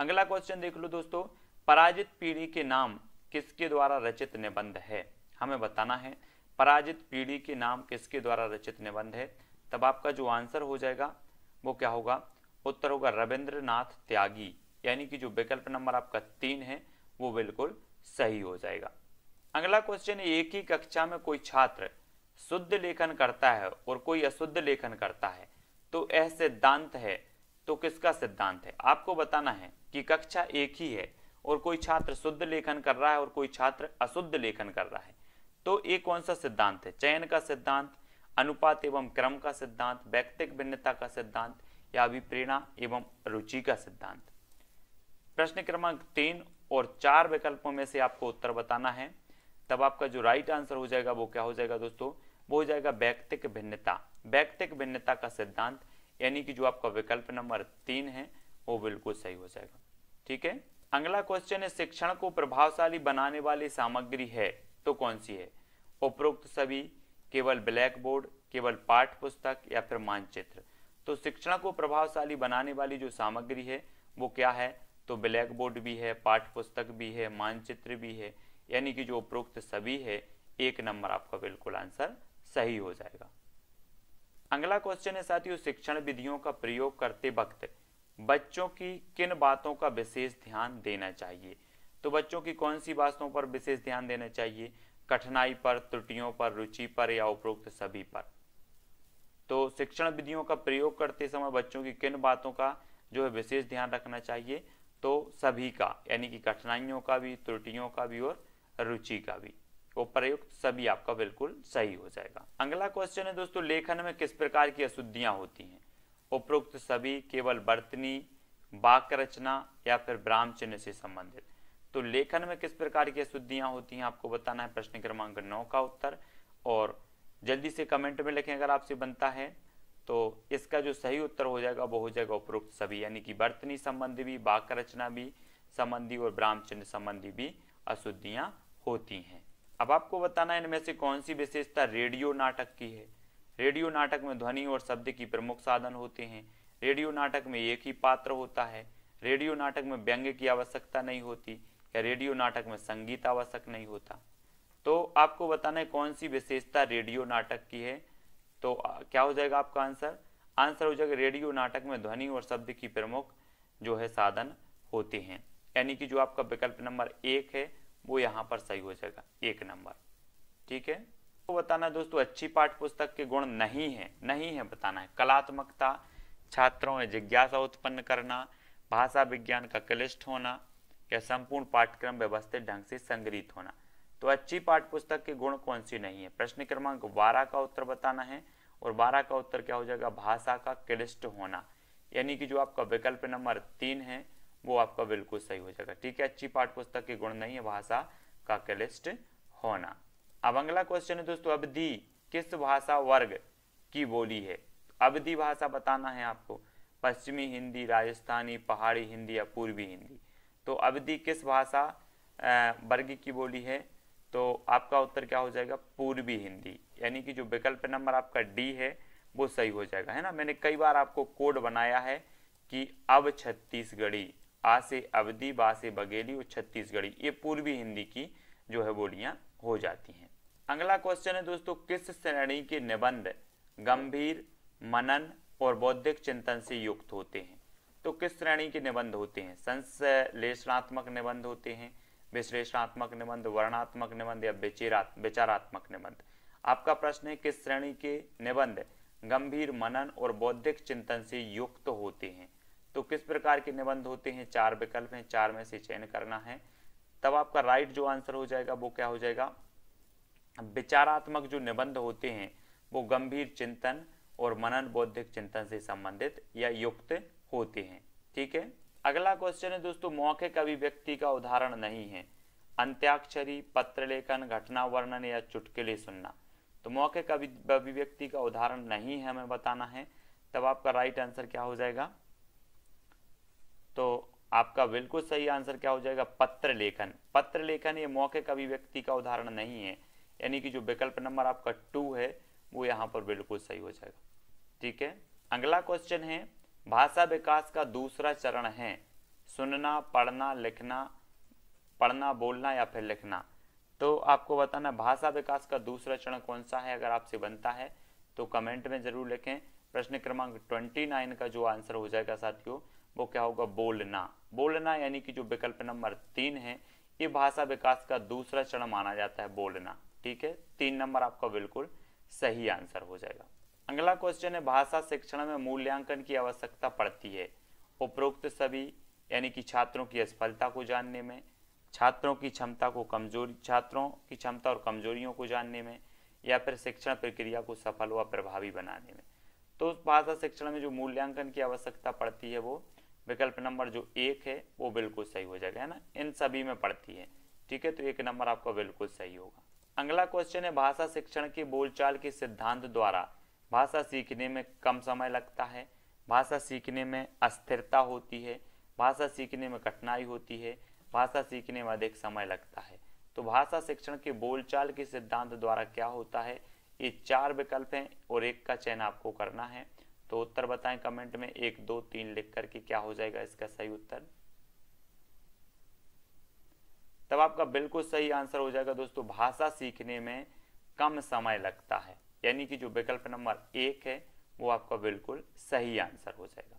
अगला क्वेश्चन देख लो दोस्तों पराजित पीढ़ी के नाम किसके द्वारा रचित निबंध है हमें बताना है पराजित पीढ़ी के नाम किसके द्वारा रचित निबंध है तब आपका जो आंसर हो जाएगा वो क्या होगा उत्तर होगा रविंद्रनाथ त्यागी यानी कि जो विकल्प नंबर आपका तीन है वो बिल्कुल सही हो जाएगा अगला क्वेश्चन एक ही कक्षा में कोई छात्र शुद्ध लेखन करता है और कोई अशुद्ध लेखन करता है तो यह सिद्धांत है तो किसका सिद्धांत है आपको बताना है कि कक्षा एक ही है और कोई छात्र शुद्ध लेखन कर रहा है और कोई छात्र अशुद्ध लेखन कर रहा है तो ये कौन सा सिद्धांत है चयन का सिद्धांत अनुपात एवं क्रम का सिद्धांत व्यक्तिक भिन्नता का सिद्धांत या अभिप्रेरणा एवं रुचि का सिद्धांत प्रश्न क्रमांक तीन और चार विकल्पों में से आपको उत्तर बताना है तब आपका जो राइट आंसर हो जाएगा वो क्या हो जाएगा दोस्तों वो हो जाएगा व्यक्तिक भिन्नता व्यक्तिक भिन्नता का सिद्धांत यानी कि जो आपका विकल्प नंबर तीन है वो बिल्कुल सही हो जाएगा ठीक है अगला क्वेश्चन है शिक्षण को प्रभावशाली बनाने वाली सामग्री है तो कौन सी है उपरोक्त सभी केवल ब्लैक बोर्ड केवल पाठ पुस्तक या फिर मानचित्र तो शिक्षण को प्रभावशाली बनाने वाली जो सामग्री है वो क्या है तो ब्लैक बोर्ड भी है पाठ पुस्तक भी है मानचित्र भी है यानी कि जो उपरोक्त सभी है एक नंबर आपका बिल्कुल आंसर सही हो जाएगा अगला क्वेश्चन है साथियों शिक्षण विधियों का प्रयोग करते वक्त बच्चों की किन बातों का विशेष ध्यान देना चाहिए तो बच्चों की कौन सी बातों पर विशेष ध्यान देना चाहिए कठिनाई पर त्रुटियों पर रुचि पर या उपरोक्त सभी पर तो शिक्षण विधियों का प्रयोग करते समय बच्चों की किन बातों का जो है विशेष ध्यान रखना चाहिए तो सभी का यानी कि कठिनाइयों का भी त्रुटियों का भी और रुचि का भी वो प्रयुक्त सभी आपका बिल्कुल सही हो जाएगा अगला क्वेश्चन है दोस्तों लेखन में किस प्रकार की अशुद्धियाँ होती हैं उपरोक्त सभी केवल बर्तनी वाक्य रचना या फिर ब्राह्म चिन्ह से संबंधित तो लेखन में किस प्रकार की अशुद्धियाँ होती हैं आपको बताना है प्रश्न क्रमांक नौ का उत्तर और जल्दी से कमेंट में लिखें अगर आपसे बनता है तो इसका जो सही उत्तर हो जाएगा वो हो जाएगा उपरोक्त सभी यानी कि बर्तनी संबंधी भी वाक्य रचना भी संबंधी और ब्राह्मचंद संबंधी भी अशुद्धियाँ होती हैं अब आपको बताना है इनमें से कौन सी विशेषता रेडियो नाटक की है रेडियो नाटक में ध्वनि और शब्द की प्रमुख साधन होते हैं रेडियो नाटक में एक ही पात्र होता है रेडियो नाटक में व्यंग्य की आवश्यकता नहीं होती या रेडियो नाटक में संगीत आवश्यक नहीं होता तो आपको बताना है कौन सी विशेषता रेडियो नाटक की है तो क्या हो जाएगा आपका आंसर आंसर हो जाएगा रेडियो नाटक में ध्वनि और शब्द की प्रमुख जो है साधन होते हैं यानी कि जो आपका विकल्प नंबर एक है वो यहाँ पर सही हो जाएगा एक नंबर ठीक है तो बताना दोस्तों अच्छी पाठ पुस्तक के गुण नहीं है नहीं है बताना है कलात्मकता छात्रों में जिज्ञासा उत्पन्न करना भाषा विज्ञान का क्लिष्ट होना या संपूर्ण पाठ्यक्रम व्यवस्थित ढंग से संग्रहित होना तो अच्छी पाठ पुस्तक के गुण कौन सी नहीं है प्रश्न क्रमांक बारह का उत्तर बताना है और बारह का उत्तर क्या हो जाएगा भाषा का क्लिष्ट होना यानी कि जो आपका विकल्प नंबर तीन है वो आपका बिल्कुल सही हो जाएगा ठीक है अच्छी पाठ पुस्तक के गुण नहीं है भाषा का क्लिष्ट होना अब अगला क्वेश्चन है दोस्तों अवधि किस भाषा वर्ग की बोली है अवधि भाषा बताना है आपको पश्चिमी हिंदी राजस्थानी पहाड़ी हिंदी या पूर्वी हिंदी तो अवधि किस भाषा वर्ग की बोली है तो आपका उत्तर क्या हो जाएगा पूर्वी हिंदी यानी कि जो विकल्प नंबर आपका डी है वो सही हो जाएगा है ना मैंने कई बार आपको कोड बनाया है कि अब छत्तीसगढ़ी आ से अवधि बा से बघेली और छत्तीसगढ़ी ये पूर्वी हिंदी की जो है बोलियाँ हो जाती हैं अगला क्वेश्चन है दोस्तों किस श्रेणी के निबंध गंभीर मनन और बौद्धिक चिंतन से युक्त होते हैं तो किस श्रेणी के निबंध होते हैं संश्लेषणात्मक निबंध होते हैं विश्लेषणात्मक निबंध वर्णात्मक निबंध या विचारात्मक निबंध आपका प्रश्न है किस श्रेणी के निबंध गंभीर मनन और बौद्धिक चिंतन से युक्त होते हैं तो किस प्रकार के निबंध होते हैं चार विकल्प हैं चार में से चयन करना है तब आपका राइट जो आंसर हो जाएगा वो क्या हो जाएगा विचारात्मक जो निबंध होते हैं वो गंभीर चिंतन और मनन बौद्धिक चिंतन से संबंधित या युक्त होते हैं ठीक है अगला क्वेश्चन है दोस्तों मौखिक अभिव्यक्ति का उदाहरण नहीं है अंत्याक्षरी पत्र लेखन घटना वर्णन या चुटकुले सुनना तो मौखिक अभिव्यक्ति का उदाहरण नहीं है हमें बताना है तब आपका राइट आंसर क्या हो जाएगा तो आपका बिल्कुल सही आंसर क्या हो जाएगा पत्र लेखन पत्र लेखन ये मौखिक अभिव्यक्ति का उदाहरण नहीं है यानी कि जो विकल्प नंबर आपका टू है वो यहाँ पर बिल्कुल सही हो जाएगा ठीक है अगला क्वेश्चन है भाषा विकास का दूसरा चरण है सुनना पढ़ना लिखना पढ़ना बोलना या फिर लिखना तो आपको बताना भाषा विकास का दूसरा चरण कौन सा है अगर आपसे बनता है तो कमेंट में ज़रूर लिखें प्रश्न क्रमांक ट्वेंटी नाइन का जो आंसर हो जाएगा साथियों वो क्या होगा बोलना बोलना यानी कि जो विकल्प नंबर तीन है ये भाषा विकास का दूसरा चरण माना जाता है बोलना ठीक है तीन नंबर आपका बिल्कुल सही आंसर हो जाएगा अगला क्वेश्चन है भाषा शिक्षण में मूल्यांकन की आवश्यकता पड़ती है उपरोक्त सभी यानी कि छात्रों की असफलता को जानने में छात्रों की क्षमता को कमजोरी छात्रों की क्षमता और कमजोरियों को जानने में या फिर शिक्षण प्रक्रिया को सफल व प्रभावी बनाने में तो भाषा शिक्षण में जो मूल्यांकन की आवश्यकता पड़ती है वो विकल्प नंबर जो एक है वो बिल्कुल सही हो जाएगा है ना इन सभी में पड़ती है ठीक है तो एक नंबर आपका बिल्कुल सही होगा अगला क्वेश्चन है भाषा शिक्षण की बोलचाल के सिद्धांत द्वारा भाषा सीखने में कम समय लगता है भाषा सीखने में अस्थिरता होती है भाषा सीखने में कठिनाई होती है भाषा सीखने में अधिक समय लगता है तो भाषा शिक्षण के बोलचाल के सिद्धांत द्वारा क्या होता है ये चार विकल्प हैं और एक का चयन आपको करना है तो उत्तर बताएं कमेंट में एक दो तीन लिख करके क्या हो जाएगा इसका सही उत्तर तब आपका बिल्कुल सही आंसर हो जाएगा दोस्तों भाषा सीखने में कम समय लगता है यानी कि जो विकल्प नंबर एक है वो आपका बिल्कुल सही आंसर हो जाएगा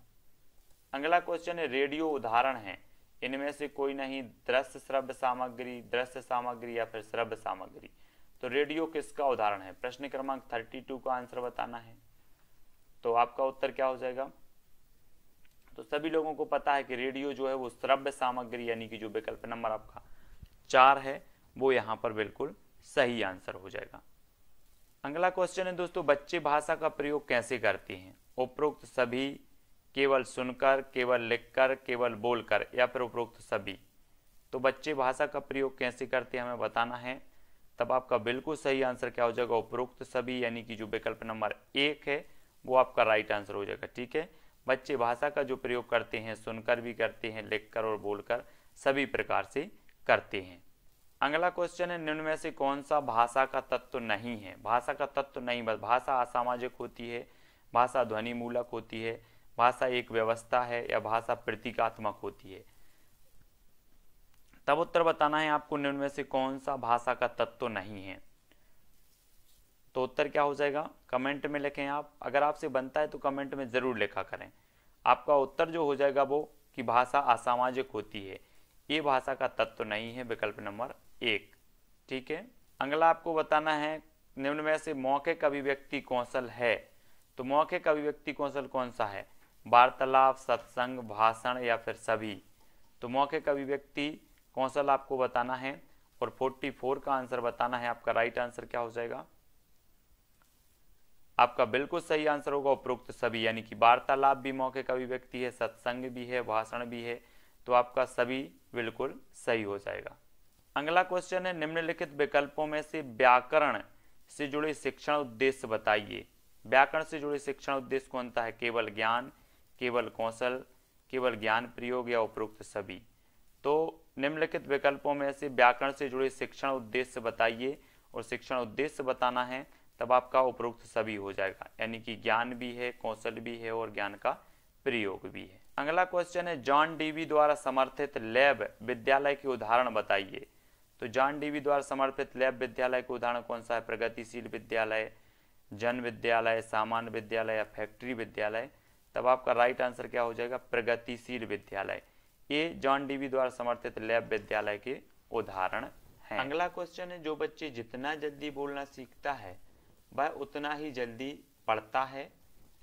अगला क्वेश्चन है रेडियो उदाहरण है इनमें से कोई नहीं दृश्य श्रव्य सामग्री दृश्य सामग्री या फिर श्रव्य सामग्री तो रेडियो किसका उदाहरण है प्रश्न क्रमांक थर्टी टू का आंसर बताना है तो आपका उत्तर क्या हो जाएगा तो सभी लोगों को पता है कि रेडियो जो है वो श्रव्य सामग्री यानी कि जो विकल्प नंबर आपका चार है वो यहाँ पर बिल्कुल सही आंसर हो जाएगा अगला क्वेश्चन है दोस्तों बच्चे भाषा का प्रयोग कैसे करते हैं उपरोक्त सभी केवल सुनकर केवल लिखकर केवल बोलकर या फिर उपरोक्त सभी तो बच्चे भाषा का प्रयोग कैसे करते हैं हमें बताना है तब आपका बिल्कुल सही आंसर क्या हो जाएगा उपरोक्त सभी यानी कि जो विकल्प नंबर एक है वो आपका राइट आंसर हो जाएगा ठीक है बच्चे भाषा का जो प्रयोग करते हैं सुनकर भी करते हैं लिखकर और बोलकर सभी प्रकार से करते हैं अगला क्वेश्चन है निम्न में से कौन सा भाषा का तत्व नहीं है भाषा का तत्व नहीं बस भाषा असामाजिक होती है भाषा ध्वनि मूलक होती है भाषा एक व्यवस्था है या भाषा प्रतीकात्मक होती है तब उत्तर बताना है आपको निम्न में से कौन सा भाषा का तत्व नहीं है तो उत्तर क्या हो जाएगा कमेंट में लिखें आप अगर आपसे बनता है तो कमेंट में ज़रूर लिखा करें आपका उत्तर जो हो जाएगा वो कि भाषा असामाजिक होती है ये भाषा का तत्व नहीं है विकल्प नंबर एक ठीक है अगला आपको बताना है निम्न में से मौखिक अभिव्यक्ति कौशल है तो मौखिक अभिव्यक्ति कौशल कौन सा है वार्तालाप सत्संग भाषण या फिर सभी तो मौखिक अभिव्यक्ति कौशल आपको बताना है और 44 का आंसर बताना है आपका राइट आंसर क्या हो जाएगा आपका बिल्कुल सही आंसर होगा उपरोक्त सभी यानी कि वार्तालाप भी मौखिक अभिव्यक्ति है सत्संग भी है भाषण भी है तो आपका सभी बिल्कुल सही हो जाएगा अगला क्वेश्चन है निम्नलिखित विकल्पों में से व्याकरण से जुड़े शिक्षण उद्देश्य बताइए व्याकरण से जुड़े शिक्षण उद्देश्य कौन सा है केवल ज्ञान केवल कौशल केवल ज्ञान प्रयोग या उपरोक्त सभी तो निम्नलिखित विकल्पों में से व्याकरण से जुड़े शिक्षण उद्देश्य बताइए और शिक्षण उद्देश्य बताना है तब आपका उपरोक्त सभी हो जाएगा यानी कि ज्ञान भी है कौशल भी है और ज्ञान का प्रयोग भी है अगला क्वेश्चन है जॉन डीवी द्वारा समर्थित लैब विद्यालय के उदाहरण बताइए तो जॉन डीवी द्वारा समर्पित लैब विद्यालय का उदाहरण कौन सा है प्रगतिशील विद्यालय जन विद्यालय सामान्य विद्यालय या फैक्ट्री विद्यालय तब आपका राइट आंसर क्या हो जाएगा प्रगतिशील विद्यालय ये जॉन डीवी द्वारा समर्थित लैब विद्यालय के उदाहरण है अगला क्वेश्चन है जो बच्चे जितना जल्दी बोलना सीखता है वह उतना ही जल्दी पढ़ता है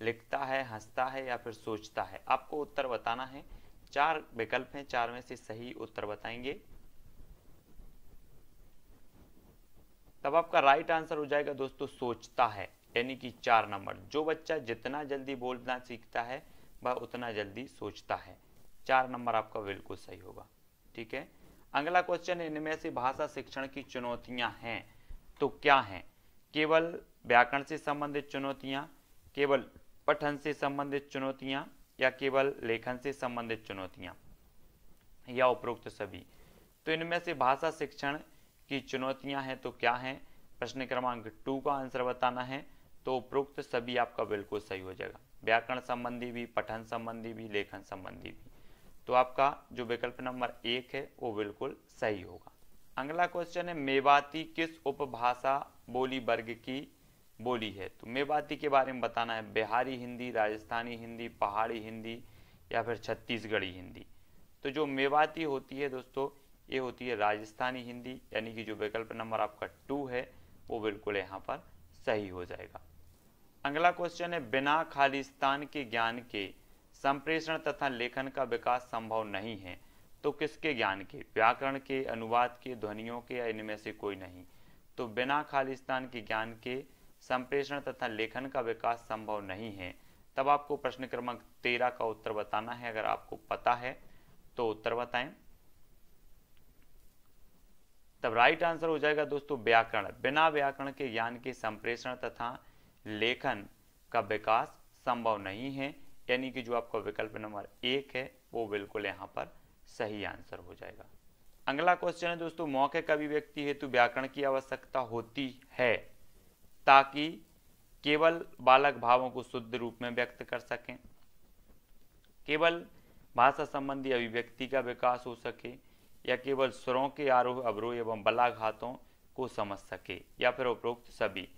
लिखता है हंसता है या फिर सोचता है आपको उत्तर बताना है चार विकल्प हैं चार में से सही उत्तर बताएंगे तब आपका राइट आंसर हो जाएगा दोस्तों सोचता है यानी कि चार नंबर जो बच्चा जितना जल्दी बोलना सीखता है वह उतना जल्दी सोचता है चार नंबर आपका बिल्कुल सही होगा ठीक है अगला क्वेश्चन इनमें से भाषा शिक्षण की चुनौतियां हैं तो क्या हैं केवल व्याकरण से संबंधित चुनौतियां केवल पठन से संबंधित चुनौतियां या केवल लेखन से संबंधित चुनौतियां या उपरोक्त सभी तो इनमें से भाषा शिक्षण की चुनौतियां हैं तो क्या हैं प्रश्न क्रमांक टू का आंसर बताना है तो उपरोक्त सभी आपका बिल्कुल सही हो जाएगा व्याकरण संबंधी भी पठन संबंधी भी लेखन संबंधी भी तो आपका जो विकल्प नंबर एक है वो बिल्कुल सही होगा अगला क्वेश्चन है मेवाती किस उपभाषा बोली वर्ग की बोली है तो मेवाती के बारे में बताना है बिहारी हिंदी राजस्थानी हिंदी पहाड़ी हिंदी या फिर छत्तीसगढ़ी हिंदी तो जो मेवाती होती है दोस्तों ये होती है राजस्थानी हिंदी यानी कि जो विकल्प नंबर आपका टू है वो बिल्कुल यहाँ पर सही हो जाएगा अगला क्वेश्चन है बिना खालिस्तान के ज्ञान के संप्रेषण तथा लेखन का विकास संभव नहीं है तो किसके ज्ञान के व्याकरण के अनुवाद के ध्वनियों के या इनमें से कोई नहीं तो बिना खालिस्तान के ज्ञान के संप्रेषण तथा लेखन का विकास संभव नहीं है तब आपको प्रश्न क्रमांक तेरह का उत्तर बताना है अगर आपको पता है तो उत्तर बताएं तब राइट आंसर हो जाएगा दोस्तों व्याकरण बिना व्याकरण के ज्ञान के संप्रेषण तथा लेखन का विकास संभव नहीं है यानी कि जो आपका विकल्प नंबर एक है वो बिल्कुल यहाँ पर सही आंसर हो जाएगा अगला क्वेश्चन है दोस्तों मौके का अभिव्यक्ति हेतु व्याकरण की आवश्यकता होती है ताकि केवल बालक भावों को शुद्ध रूप में व्यक्त कर सकें केवल भाषा संबंधी अभिव्यक्ति का विकास हो सके या केवल स्वरों के आरोह अवरोह एवं बलाघातों को समझ सके या फिर उपरोक्त सभी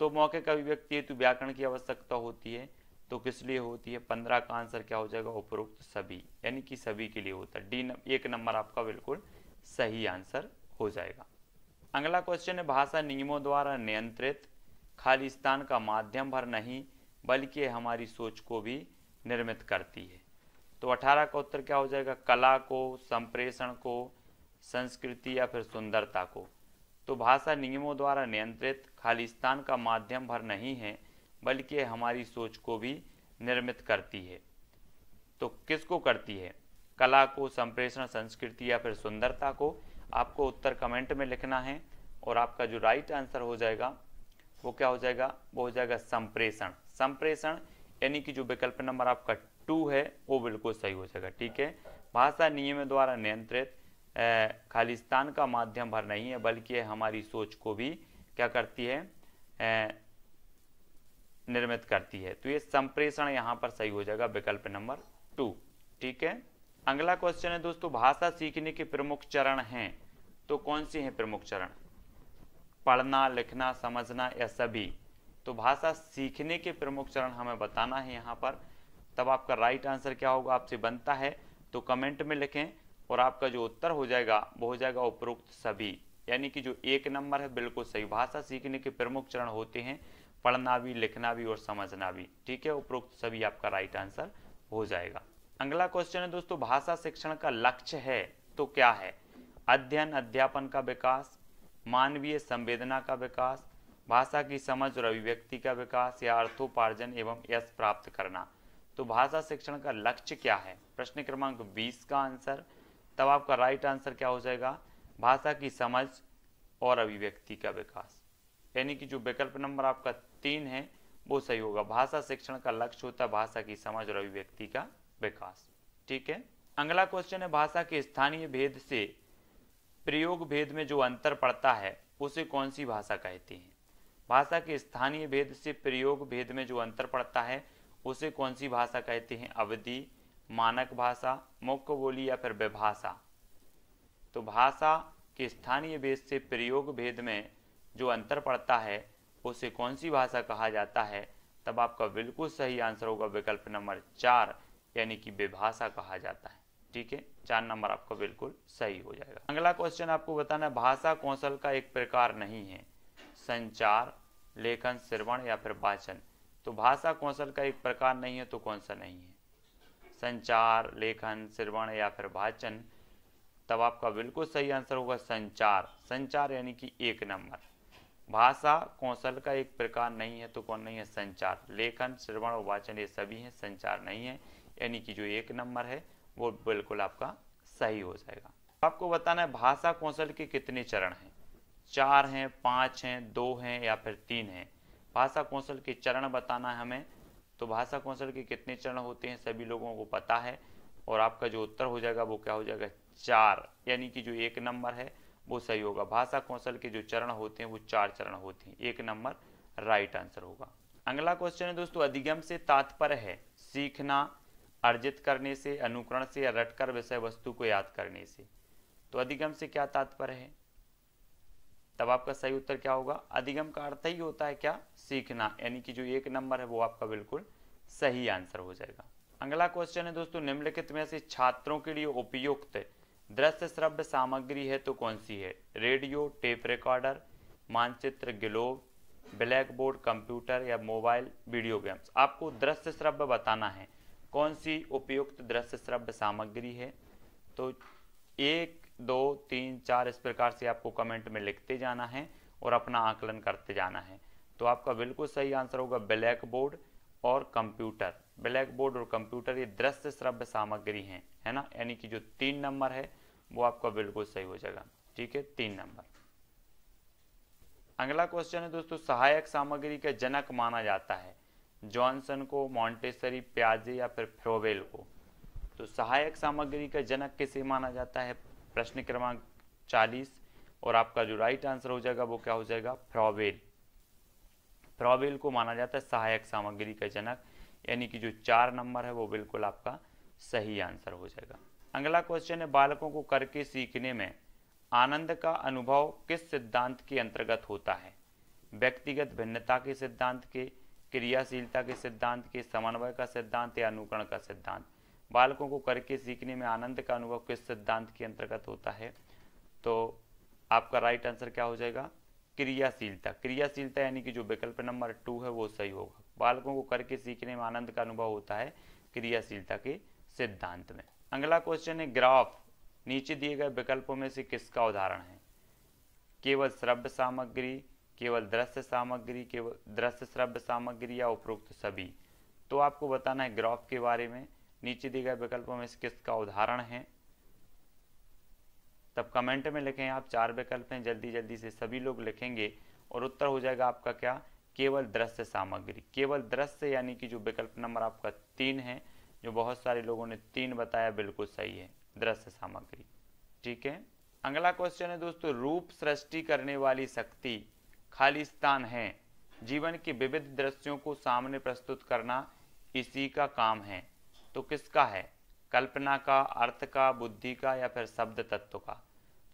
तो का अभिव्यक्ति हेतु व्याकरण की आवश्यकता होती है तो किस लिए होती है पंद्रह का आंसर क्या हो जाएगा उपरोक्त सभी यानी कि सभी के लिए होता है डी न, एक नंबर आपका बिल्कुल सही आंसर हो जाएगा अगला क्वेश्चन है भाषा नियमों द्वारा नियंत्रित खालिस्तान का माध्यम भर नहीं बल्कि हमारी सोच को भी निर्मित करती है तो 18 का उत्तर क्या हो जाएगा कला को संप्रेषण को संस्कृति या फिर सुंदरता को तो भाषा नियमों द्वारा नियंत्रित खालिस्तान का माध्यम भर नहीं है बल्कि हमारी सोच को भी निर्मित करती है तो किसको करती है कला को संप्रेषण संस्कृति या फिर सुंदरता को आपको उत्तर कमेंट में लिखना है और आपका जो राइट आंसर हो जाएगा वो क्या हो जाएगा वो हो जाएगा संप्रेषण संप्रेषण यानी कि जो विकल्प नंबर आपका टू है वो बिल्कुल सही हो जाएगा ठीक है भाषा नियम द्वारा नियंत्रित खालिस्तान का माध्यम भर नहीं है बल्कि हमारी सोच को भी क्या करती है निर्मित करती है तो ये संप्रेषण यहाँ पर सही हो जाएगा विकल्प नंबर टू ठीक है अगला क्वेश्चन है दोस्तों भाषा सीखने के प्रमुख चरण हैं तो कौन से हैं प्रमुख चरण पढ़ना लिखना समझना या सभी तो भाषा सीखने के प्रमुख चरण हमें बताना है यहाँ पर तब आपका राइट आंसर क्या होगा आपसे बनता है तो कमेंट में लिखें और आपका जो उत्तर हो जाएगा वो हो जाएगा उपरोक्त सभी यानी कि जो एक नंबर है बिल्कुल सही भाषा सीखने के प्रमुख चरण होते हैं पढ़ना भी लिखना भी और समझना भी ठीक है उपरोक्त सभी आपका राइट आंसर हो जाएगा अगला क्वेश्चन है दोस्तों भाषा शिक्षण का लक्ष्य है तो क्या है अध्ययन अध्यापन का विकास मानवीय संवेदना का विकास भाषा की समझ और अभिव्यक्ति का विकास या अर्थोपार्जन एवं यश प्राप्त करना तो भाषा शिक्षण का लक्ष्य क्या है प्रश्न क्रमांक 20 का आंसर तब आपका राइट आंसर क्या हो जाएगा भाषा की समझ और अभिव्यक्ति का विकास यानी कि जो विकल्प नंबर आपका तीन है वो सही होगा भाषा शिक्षण का लक्ष्य होता है भाषा की समझ और अभिव्यक्ति का विकास ठीक है अगला क्वेश्चन है भाषा के स्थानीय भेद से प्रयोग भेद में जो अंतर पड़ता है उसे कौन सी भाषा कहते हैं भाषा के स्थानीय भेद से प्रयोग भेद में जो अंतर पड़ता है उसे कौन सी भाषा कहते हैं अवधि मानक भाषा मुख्य बोली या फिर व्यभाषा तो भाषा के स्थानीय भेद से प्रयोग भेद में जो अंतर पड़ता है उसे कौन सी भाषा कहा जाता है तब आपका बिल्कुल सही आंसर होगा विकल्प नंबर चार यानी कि बेभाषा कहा जाता है ठीक है चार नंबर आपका बिल्कुल सही हो जाएगा अगला क्वेश्चन आपको बताना है भाषा कौशल का एक प्रकार नहीं है संचार लेखन श्रवण या फिर वाचन तो भाषा कौशल का एक प्रकार नहीं है तो कौन सा नहीं है संचार लेखन श्रवण या फिर वाचन तब आपका बिल्कुल सही आंसर होगा संचार संचार यानी कि एक नंबर भाषा कौशल का एक प्रकार नहीं है तो कौन नहीं है संचार लेखन श्रवण और वाचन ये सभी हैं संचार नहीं है यानी कि जो एक नंबर है वो बिल्कुल आपका सही हो जाएगा आपको बताना है भाषा कौशल के कितने चरण हैं चार हैं पाँच हैं दो हैं या फिर तीन हैं भाषा कौशल के चरण बताना है हमें तो भाषा कौशल के कितने चरण होते हैं सभी लोगों को पता है और आपका जो उत्तर हो जाएगा वो क्या हो जाएगा चार यानी कि जो एक नंबर है वो सही होगा भाषा कौशल के जो चरण होते हैं वो चार चरण होते हैं एक नंबर राइट आंसर होगा अगला क्वेश्चन है दोस्तों अधिगम से तात्पर्य है सीखना अर्जित करने से अनुकरण से या रटकर विषय वस्तु को याद करने से तो अधिगम से क्या तात्पर्य है तब आपका सही उत्तर क्या होगा अधिगम का अर्थ ही होता है क्या सीखना यानी कि जो एक नंबर है वो आपका बिल्कुल सही आंसर हो जाएगा अगला क्वेश्चन है दोस्तों निम्नलिखित में से छात्रों के लिए उपयुक्त दृश्य श्रव्य सामग्री है तो कौन सी है रेडियो टेप रिकॉर्डर मानचित्र ग्लोब ब्लैक बोर्ड कंप्यूटर या मोबाइल वीडियो गेम्स आपको दृश्य श्रव्य बताना है कौन सी उपयुक्त दृश्य श्रव्य सामग्री है तो एक दो तीन चार इस प्रकार से आपको कमेंट में लिखते जाना है और अपना आकलन करते जाना है तो आपका बिल्कुल सही आंसर होगा ब्लैक बोर्ड और कंप्यूटर ब्लैक बोर्ड और कंप्यूटर ये दृश्य श्रव्य सामग्री हैं है ना यानी कि जो तीन नंबर है वो आपका बिल्कुल सही हो जाएगा ठीक है तीन नंबर अगला क्वेश्चन है दोस्तों सहायक सामग्री का जनक माना जाता है जॉनसन को मॉन्टेसरी प्याजे या फिर फ्रोवेल को तो सहायक सामग्री का जनक किसे माना जाता है प्रश्न क्रमांक 40 और आपका जो राइट आंसर हो जाएगा वो क्या हो जाएगा फ्रोवेल फ्रोवेल को माना जाता है सहायक सामग्री का जनक यानी कि जो चार नंबर है वो बिल्कुल आपका सही आंसर हो जाएगा अगला क्वेश्चन है बालकों को करके सीखने में आनंद का अनुभव किस सिद्धांत के अंतर्गत होता है व्यक्तिगत भिन्नता के सिद्धांत के क्रियाशीलता के सिद्धांत के समन्वय का सिद्धांत या अनुकरण का सिद्धांत बालकों को करके सीखने में आनंद का अनुभव किस सिद्धांत के अंतर्गत होता है तो आपका राइट आंसर क्या हो जाएगा क्रियाशीलता क्रियाशीलता यानी कि जो विकल्प नंबर टू है वो सही होगा बालकों को करके सीखने में आनंद का अनुभव होता है क्रियाशीलता के सिद्धांत में अगला क्वेश्चन है ग्राफ नीचे दिए गए विकल्पों में से किसका उदाहरण है केवल श्रव्य सामग्री केवल दृश्य सामग्री केवल दृश्य श्रव्य सामग्री या उपरोक्त सभी तो आपको बताना है ग्राफ के बारे में नीचे दिए गए विकल्पों में किसका उदाहरण है तब कमेंट में लिखें आप चार विकल्प हैं जल्दी जल्दी से सभी लोग लिखेंगे और उत्तर हो जाएगा आपका क्या केवल दृश्य सामग्री केवल दृश्य यानी कि जो विकल्प नंबर आपका तीन है जो बहुत सारे लोगों ने तीन बताया बिल्कुल सही है दृश्य सामग्री ठीक है अगला क्वेश्चन है दोस्तों रूप सृष्टि करने वाली शक्ति खालिस्तान है जीवन के विविध दृश्यों को सामने प्रस्तुत करना इसी का काम है तो किसका है कल्पना का अर्थ का बुद्धि का या फिर शब्द तत्व का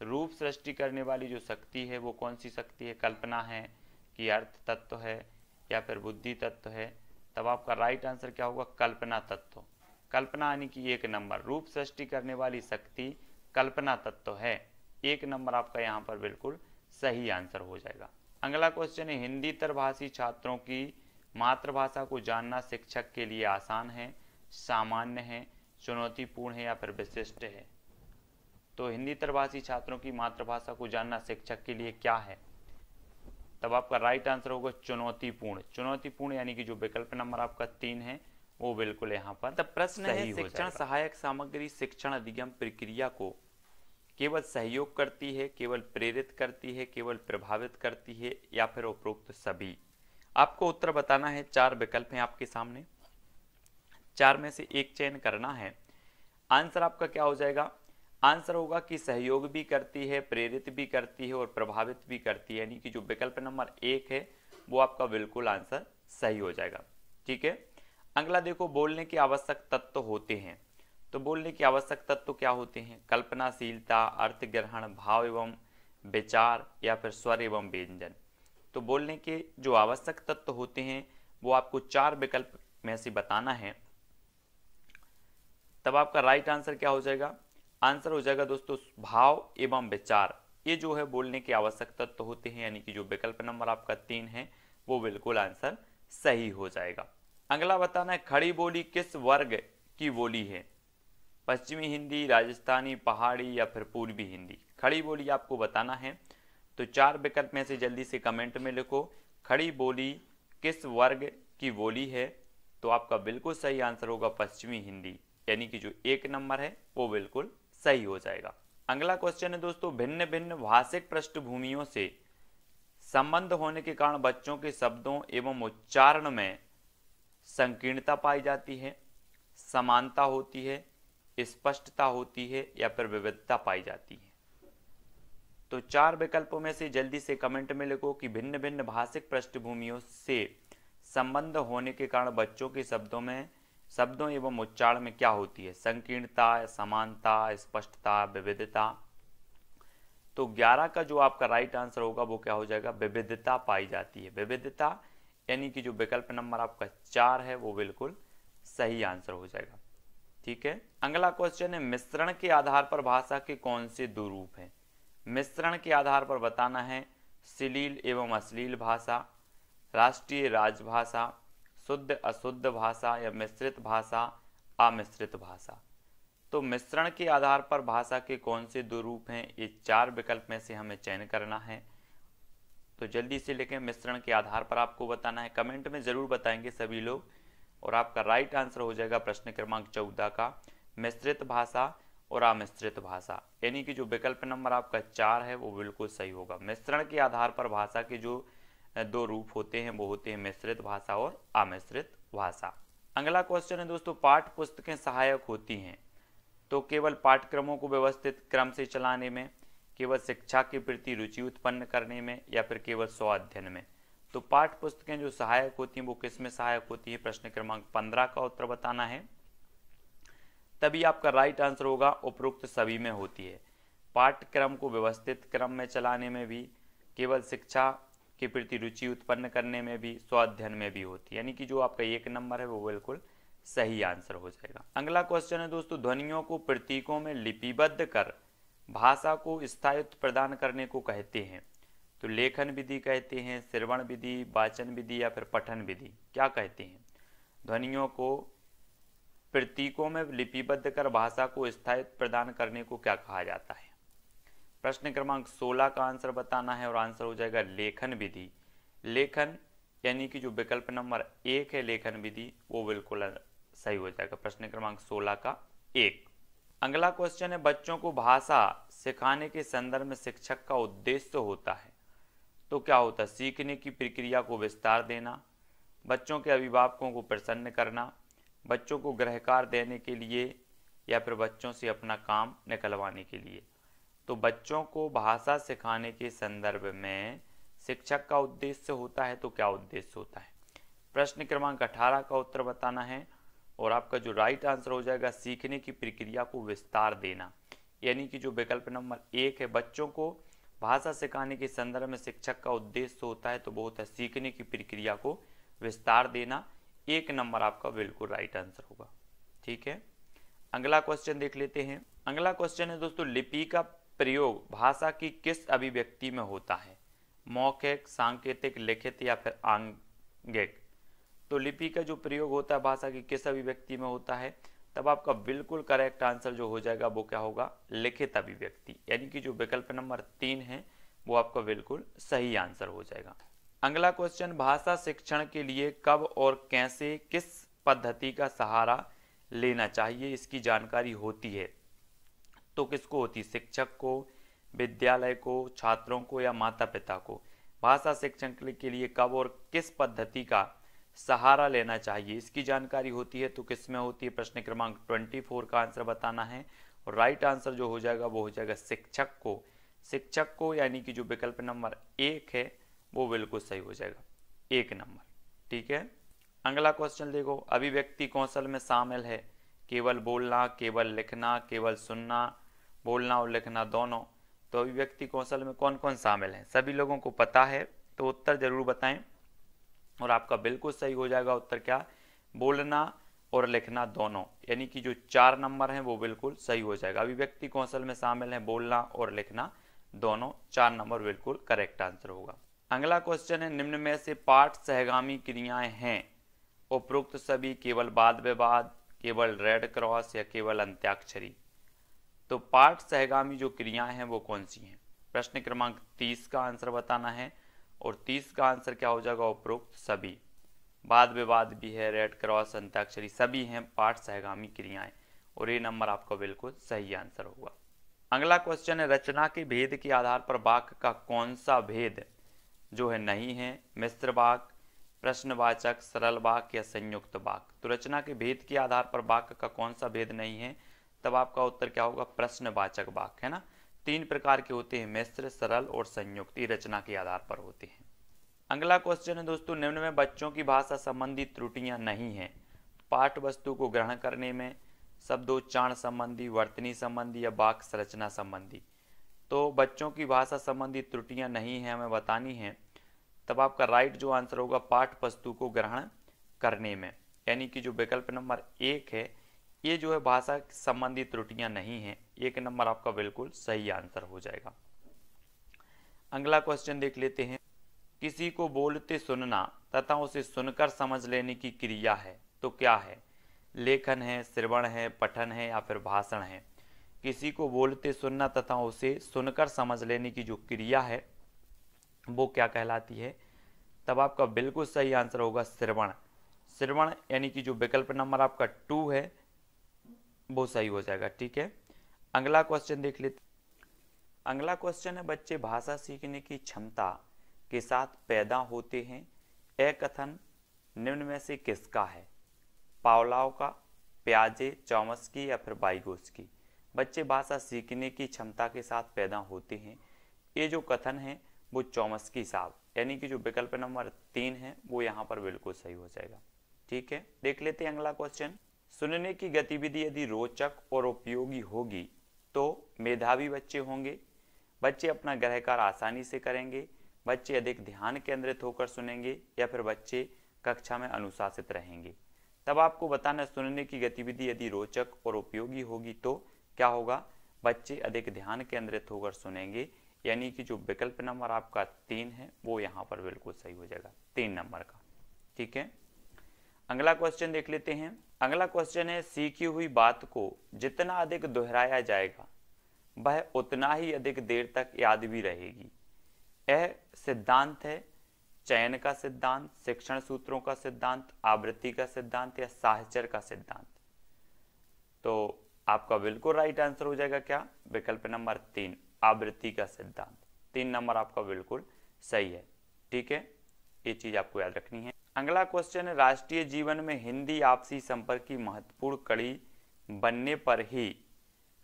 रूप सृष्टि करने वाली जो शक्ति है वो कौन सी शक्ति है कल्पना है कि अर्थ तत्व है या फिर बुद्धि तत्व है तब आपका राइट आंसर क्या होगा कल्पना तत्व कल्पना यानी कि एक नंबर रूप सृष्टि करने वाली शक्ति कल्पना तत्व है एक नंबर आपका यहाँ पर बिल्कुल सही आंसर हो जाएगा अगला क्वेश्चन है हिंदी तरभाषी छात्रों की मातृभाषा को जानना शिक्षक के लिए आसान है सामान्य है चुनौतीपूर्ण है या फिर विशिष्ट है तो हिंदी तरभाषी छात्रों की मातृभाषा को जानना शिक्षक के लिए क्या है तब आपका राइट आंसर होगा चुनौतीपूर्ण चुनौतीपूर्ण यानी कि जो विकल्प नंबर आपका तीन है वो बिल्कुल यहाँ पर तो प्रश्न है शिक्षण सहायक सामग्री शिक्षण अधिगम प्रक्रिया को केवल सहयोग करती है केवल प्रेरित करती है केवल प्रभावित करती है या फिर उपरोक्त सभी आपको उत्तर बताना है चार विकल्प हैं आपके सामने चार में से एक चयन करना है आंसर आपका क्या हो जाएगा आंसर होगा कि सहयोग भी करती है प्रेरित भी करती है और प्रभावित भी करती है यानी कि जो विकल्प नंबर एक है वो आपका बिल्कुल आंसर सही हो जाएगा ठीक है अगला देखो बोलने के आवश्यक तत्व तो होते हैं तो बोलने के आवश्यक तत्व तो क्या होते हैं कल्पनाशीलता अर्थ ग्रहण भाव एवं विचार या फिर स्वर एवं व्यंजन तो बोलने के जो आवश्यक तत्व तो होते हैं वो आपको चार विकल्प में से बताना है तब आपका राइट आंसर क्या हो जाएगा आंसर हो जाएगा दोस्तों भाव एवं विचार ये जो है बोलने के आवश्यक तत्व तो होते हैं यानी कि जो विकल्प नंबर आपका तीन है वो बिल्कुल आंसर सही हो जाएगा अगला बताना है खड़ी बोली किस वर्ग की बोली है पश्चिमी हिंदी राजस्थानी पहाड़ी या फिर पूर्वी हिंदी खड़ी बोली आपको बताना है तो चार विकल्प में से जल्दी से कमेंट में लिखो खड़ी बोली किस वर्ग की बोली है तो आपका बिल्कुल सही आंसर होगा पश्चिमी हिंदी यानी कि जो एक नंबर है वो बिल्कुल सही हो जाएगा अगला क्वेश्चन है दोस्तों भिन्न भिन्न भाषिक पृष्ठभूमियों से संबंध होने के कारण बच्चों के शब्दों एवं उच्चारण में संकीर्णता पाई जाती है समानता होती है स्पष्टता होती है या फिर विविधता पाई जाती है तो चार विकल्पों में से जल्दी से कमेंट में लिखो कि भिन्न भिन्न भाषिक पृष्ठभूमियों से संबंध होने के कारण बच्चों के शब्दों में शब्दों एवं उच्चारण में क्या होती है संकीर्णता समानता स्पष्टता विविधता तो 11 का जो आपका राइट आंसर होगा वो क्या हो जाएगा विविधता पाई जाती है विविधता यानी कि जो विकल्प नंबर आपका चार है वो बिल्कुल सही आंसर हो जाएगा ठीक है अगला क्वेश्चन है मिश्रण के आधार पर भाषा के कौन से दो रूप हैं मिश्रण के आधार पर बताना है सिलील एवं अश्लील भाषा राष्ट्रीय राजभाषा शुद्ध अशुद्ध भाषा या मिश्रित भाषा अमिश्रित भाषा तो मिश्रण के आधार पर भाषा के कौन से दो रूप हैं ये चार विकल्प में से हमें चयन करना है तो जल्दी से लिखें मिश्रण के आधार पर आपको बताना है कमेंट में ज़रूर बताएंगे सभी लोग और आपका राइट आंसर हो जाएगा प्रश्न क्रमांक चौदह का मिश्रित भाषा और अमिश्रित भाषा यानी कि जो विकल्प नंबर आपका चार है वो बिल्कुल सही होगा मिश्रण के आधार पर भाषा के जो दो रूप होते हैं वो होते हैं मिश्रित भाषा और अमिश्रित भाषा अगला क्वेश्चन है दोस्तों पाठ पुस्तकें सहायक होती हैं तो केवल पाठ्यक्रमों को व्यवस्थित क्रम से चलाने में केवल शिक्षा के प्रति रुचि उत्पन्न करने में या फिर केवल स्वाध्ययन में तो पाठ पुस्तकें जो सहायक होती हैं वो किस में सहायक होती है प्रश्न क्रमांक पंद्रह का उत्तर बताना है तभी आपका राइट आंसर होगा उपरोक्त सभी में होती है पाठ्यक्रम को व्यवस्थित क्रम में चलाने में भी केवल शिक्षा के प्रति रुचि उत्पन्न करने में भी स्वाध्ययन में भी होती है यानी कि जो आपका एक नंबर है वो बिल्कुल सही आंसर हो जाएगा अगला क्वेश्चन है दोस्तों ध्वनियों को प्रतीकों में लिपिबद्ध कर भाषा को स्थायित्व प्रदान करने को कहते हैं तो लेखन विधि कहते हैं श्रवण विधि वाचन विधि या फिर पठन विधि क्या कहते हैं ध्वनियों को प्रतीकों में लिपिबद्ध कर भाषा को स्थायित्व प्रदान करने को क्या कहा जाता है प्रश्न क्रमांक 16 का आंसर बताना है और आंसर हो जाएगा लेखन विधि लेखन यानी कि जो विकल्प नंबर एक है लेखन विधि वो बिल्कुल सही हो जाएगा प्रश्न क्रमांक 16 का एक अगला क्वेश्चन है बच्चों को भाषा सिखाने के संदर्भ में शिक्षक का उद्देश्य होता है तो क्या होता है सीखने की प्रक्रिया को विस्तार देना बच्चों के अभिभावकों को प्रसन्न करना बच्चों को ग्रहकार देने के लिए या फिर बच्चों से अपना काम निकलवाने के लिए तो बच्चों को भाषा सिखाने के संदर्भ में शिक्षक का उद्देश्य होता है तो क्या उद्देश्य होता है प्रश्न क्रमांक अठारह का उत्तर बताना है और आपका जो राइट आंसर हो जाएगा सीखने की प्रक्रिया को विस्तार देना यानी कि जो विकल्प नंबर एक है बच्चों को भाषा सिखाने के संदर्भ में शिक्षक का उद्देश्य होता है तो वो होता है सीखने की प्रक्रिया को विस्तार देना एक नंबर आपका बिल्कुल राइट आंसर होगा ठीक है अगला क्वेश्चन देख लेते हैं अगला क्वेश्चन है दोस्तों लिपि का प्रयोग भाषा की किस अभिव्यक्ति में होता है मौखिक सांकेतिक लिखित या फिर आंगिक तो लिपि का जो प्रयोग होता है भाषा की किस अभिव्यक्ति में होता है तब आपका बिल्कुल करेक्ट आंसर जो हो जाएगा वो क्या होगा लिखित अभिव्यक्ति यानी कि जो विकल्प नंबर तीन है वो आपका बिल्कुल सही आंसर हो जाएगा अगला क्वेश्चन भाषा शिक्षण के लिए कब और कैसे किस पद्धति का सहारा लेना चाहिए इसकी जानकारी होती है तो किसको होती शिक्षक को विद्यालय को छात्रों को या माता पिता को भाषा शिक्षण के लिए कब और किस पद्धति का सहारा लेना चाहिए इसकी जानकारी होती है तो किसमें होती है प्रश्न क्रमांक ट्वेंटी फोर का आंसर बताना है और राइट आंसर जो हो जाएगा वो हो जाएगा शिक्षक को शिक्षक को यानी कि जो विकल्प नंबर एक है वो बिल्कुल सही हो जाएगा एक नंबर ठीक है अगला क्वेश्चन देखो अभिव्यक्ति कौशल में शामिल है केवल बोलना केवल लिखना केवल सुनना बोलना और लिखना दोनों तो अभिव्यक्ति कौशल में कौन कौन शामिल है सभी लोगों को पता है तो उत्तर जरूर बताएं और आपका बिल्कुल सही हो जाएगा उत्तर क्या बोलना और लिखना दोनों यानी कि जो चार नंबर हैं वो बिल्कुल सही हो जाएगा अभिव्यक्ति कौशल में शामिल है बोलना और लिखना दोनों चार नंबर बिल्कुल करेक्ट आंसर होगा अगला क्वेश्चन है निम्न में से पाठ सहगामी क्रियाएं हैं उपरोक्त सभी केवल वाद विवाद केवल रेड क्रॉस या केवल अंत्याक्षरी तो पाठ सहगामी जो क्रियाएं हैं वो कौन सी हैं प्रश्न क्रमांक तीस का आंसर बताना है और तीस का आंसर क्या हो जाएगा उपरोक्त सभी वाद विवाद भी है रेड क्रॉस अंताक्षरी सभी हैं पाठ सहगामी क्रियाएं और ये नंबर आपका बिल्कुल सही आंसर होगा अगला क्वेश्चन है रचना के भेद के आधार पर वाक्य का कौन सा भेद जो है नहीं है मिश्र वाक प्रश्नवाचक सरल वाक या संयुक्त वाक तो रचना के भेद के आधार पर वाक्य का कौन सा भेद नहीं है तब आपका उत्तर क्या होगा प्रश्नवाचक वाक है ना तीन प्रकार के होते हैं मिश्र सरल और संयुक्त रचना के आधार पर होते हैं अगला क्वेश्चन है दोस्तों निम्न में बच्चों की भाषा संबंधी त्रुटियां नहीं हैं पाठ वस्तु को ग्रहण करने में शब्दोच्चारण संबंधी वर्तनी संबंधी या वाक संरचना संबंधी तो बच्चों की भाषा संबंधी त्रुटियां नहीं हैं हमें बतानी हैं तब आपका राइट जो आंसर होगा पाठ वस्तु को ग्रहण करने में यानी कि जो विकल्प नंबर एक है ये जो है भाषा संबंधी त्रुटियां नहीं है एक नंबर आपका बिल्कुल सही आंसर हो जाएगा अगला क्वेश्चन देख लेते हैं किसी को बोलते सुनना तथा उसे सुनकर समझ लेने की क्रिया है तो क्या है लेखन है श्रवण है पठन है या फिर भाषण है किसी को बोलते सुनना तथा उसे सुनकर समझ लेने की जो क्रिया है वो क्या कहलाती है तब आपका बिल्कुल सही आंसर होगा श्रवण श्रवण यानी कि जो विकल्प नंबर आपका टू है वो सही हो जाएगा ठीक है अगला क्वेश्चन देख लेते अगला क्वेश्चन है बच्चे भाषा सीखने की क्षमता के साथ पैदा होते हैं ए कथन निम्न में से किसका है पावलाव का प्याजे चौमस की या फिर बाइगोस की बच्चे भाषा सीखने की क्षमता के साथ पैदा होते हैं ये जो कथन है वो की साहब यानी कि जो विकल्प नंबर तीन है वो यहाँ पर बिल्कुल सही हो जाएगा ठीक है देख लेते हैं अगला क्वेश्चन सुनने की गतिविधि यदि रोचक और उपयोगी होगी तो मेधावी बच्चे होंगे बच्चे अपना ग्रह कार्य आसानी से करेंगे बच्चे अधिक ध्यान केंद्रित होकर सुनेंगे या फिर बच्चे कक्षा में अनुशासित रहेंगे तब आपको बताना सुनने की गतिविधि यदि रोचक और उपयोगी होगी तो क्या होगा बच्चे अधिक ध्यान केंद्रित होकर सुनेंगे यानी कि जो विकल्प नंबर आपका तीन है वो यहाँ पर बिल्कुल सही हो जाएगा तीन नंबर का ठीक है अगला क्वेश्चन देख लेते हैं अगला क्वेश्चन है सीखी हुई बात को जितना अधिक दोहराया जाएगा वह उतना ही अधिक देर तक याद भी रहेगी यह सिद्धांत है चयन का सिद्धांत शिक्षण सूत्रों का सिद्धांत आवृत्ति का सिद्धांत या साहचर का सिद्धांत तो आपका बिल्कुल राइट आंसर हो जाएगा क्या विकल्प नंबर तीन आवृत्ति का सिद्धांत तीन नंबर आपका बिल्कुल सही है ठीक है ये चीज़ आपको याद रखनी है अगला क्वेश्चन है राष्ट्रीय जीवन में हिंदी आपसी संपर्क की महत्वपूर्ण कड़ी बनने पर ही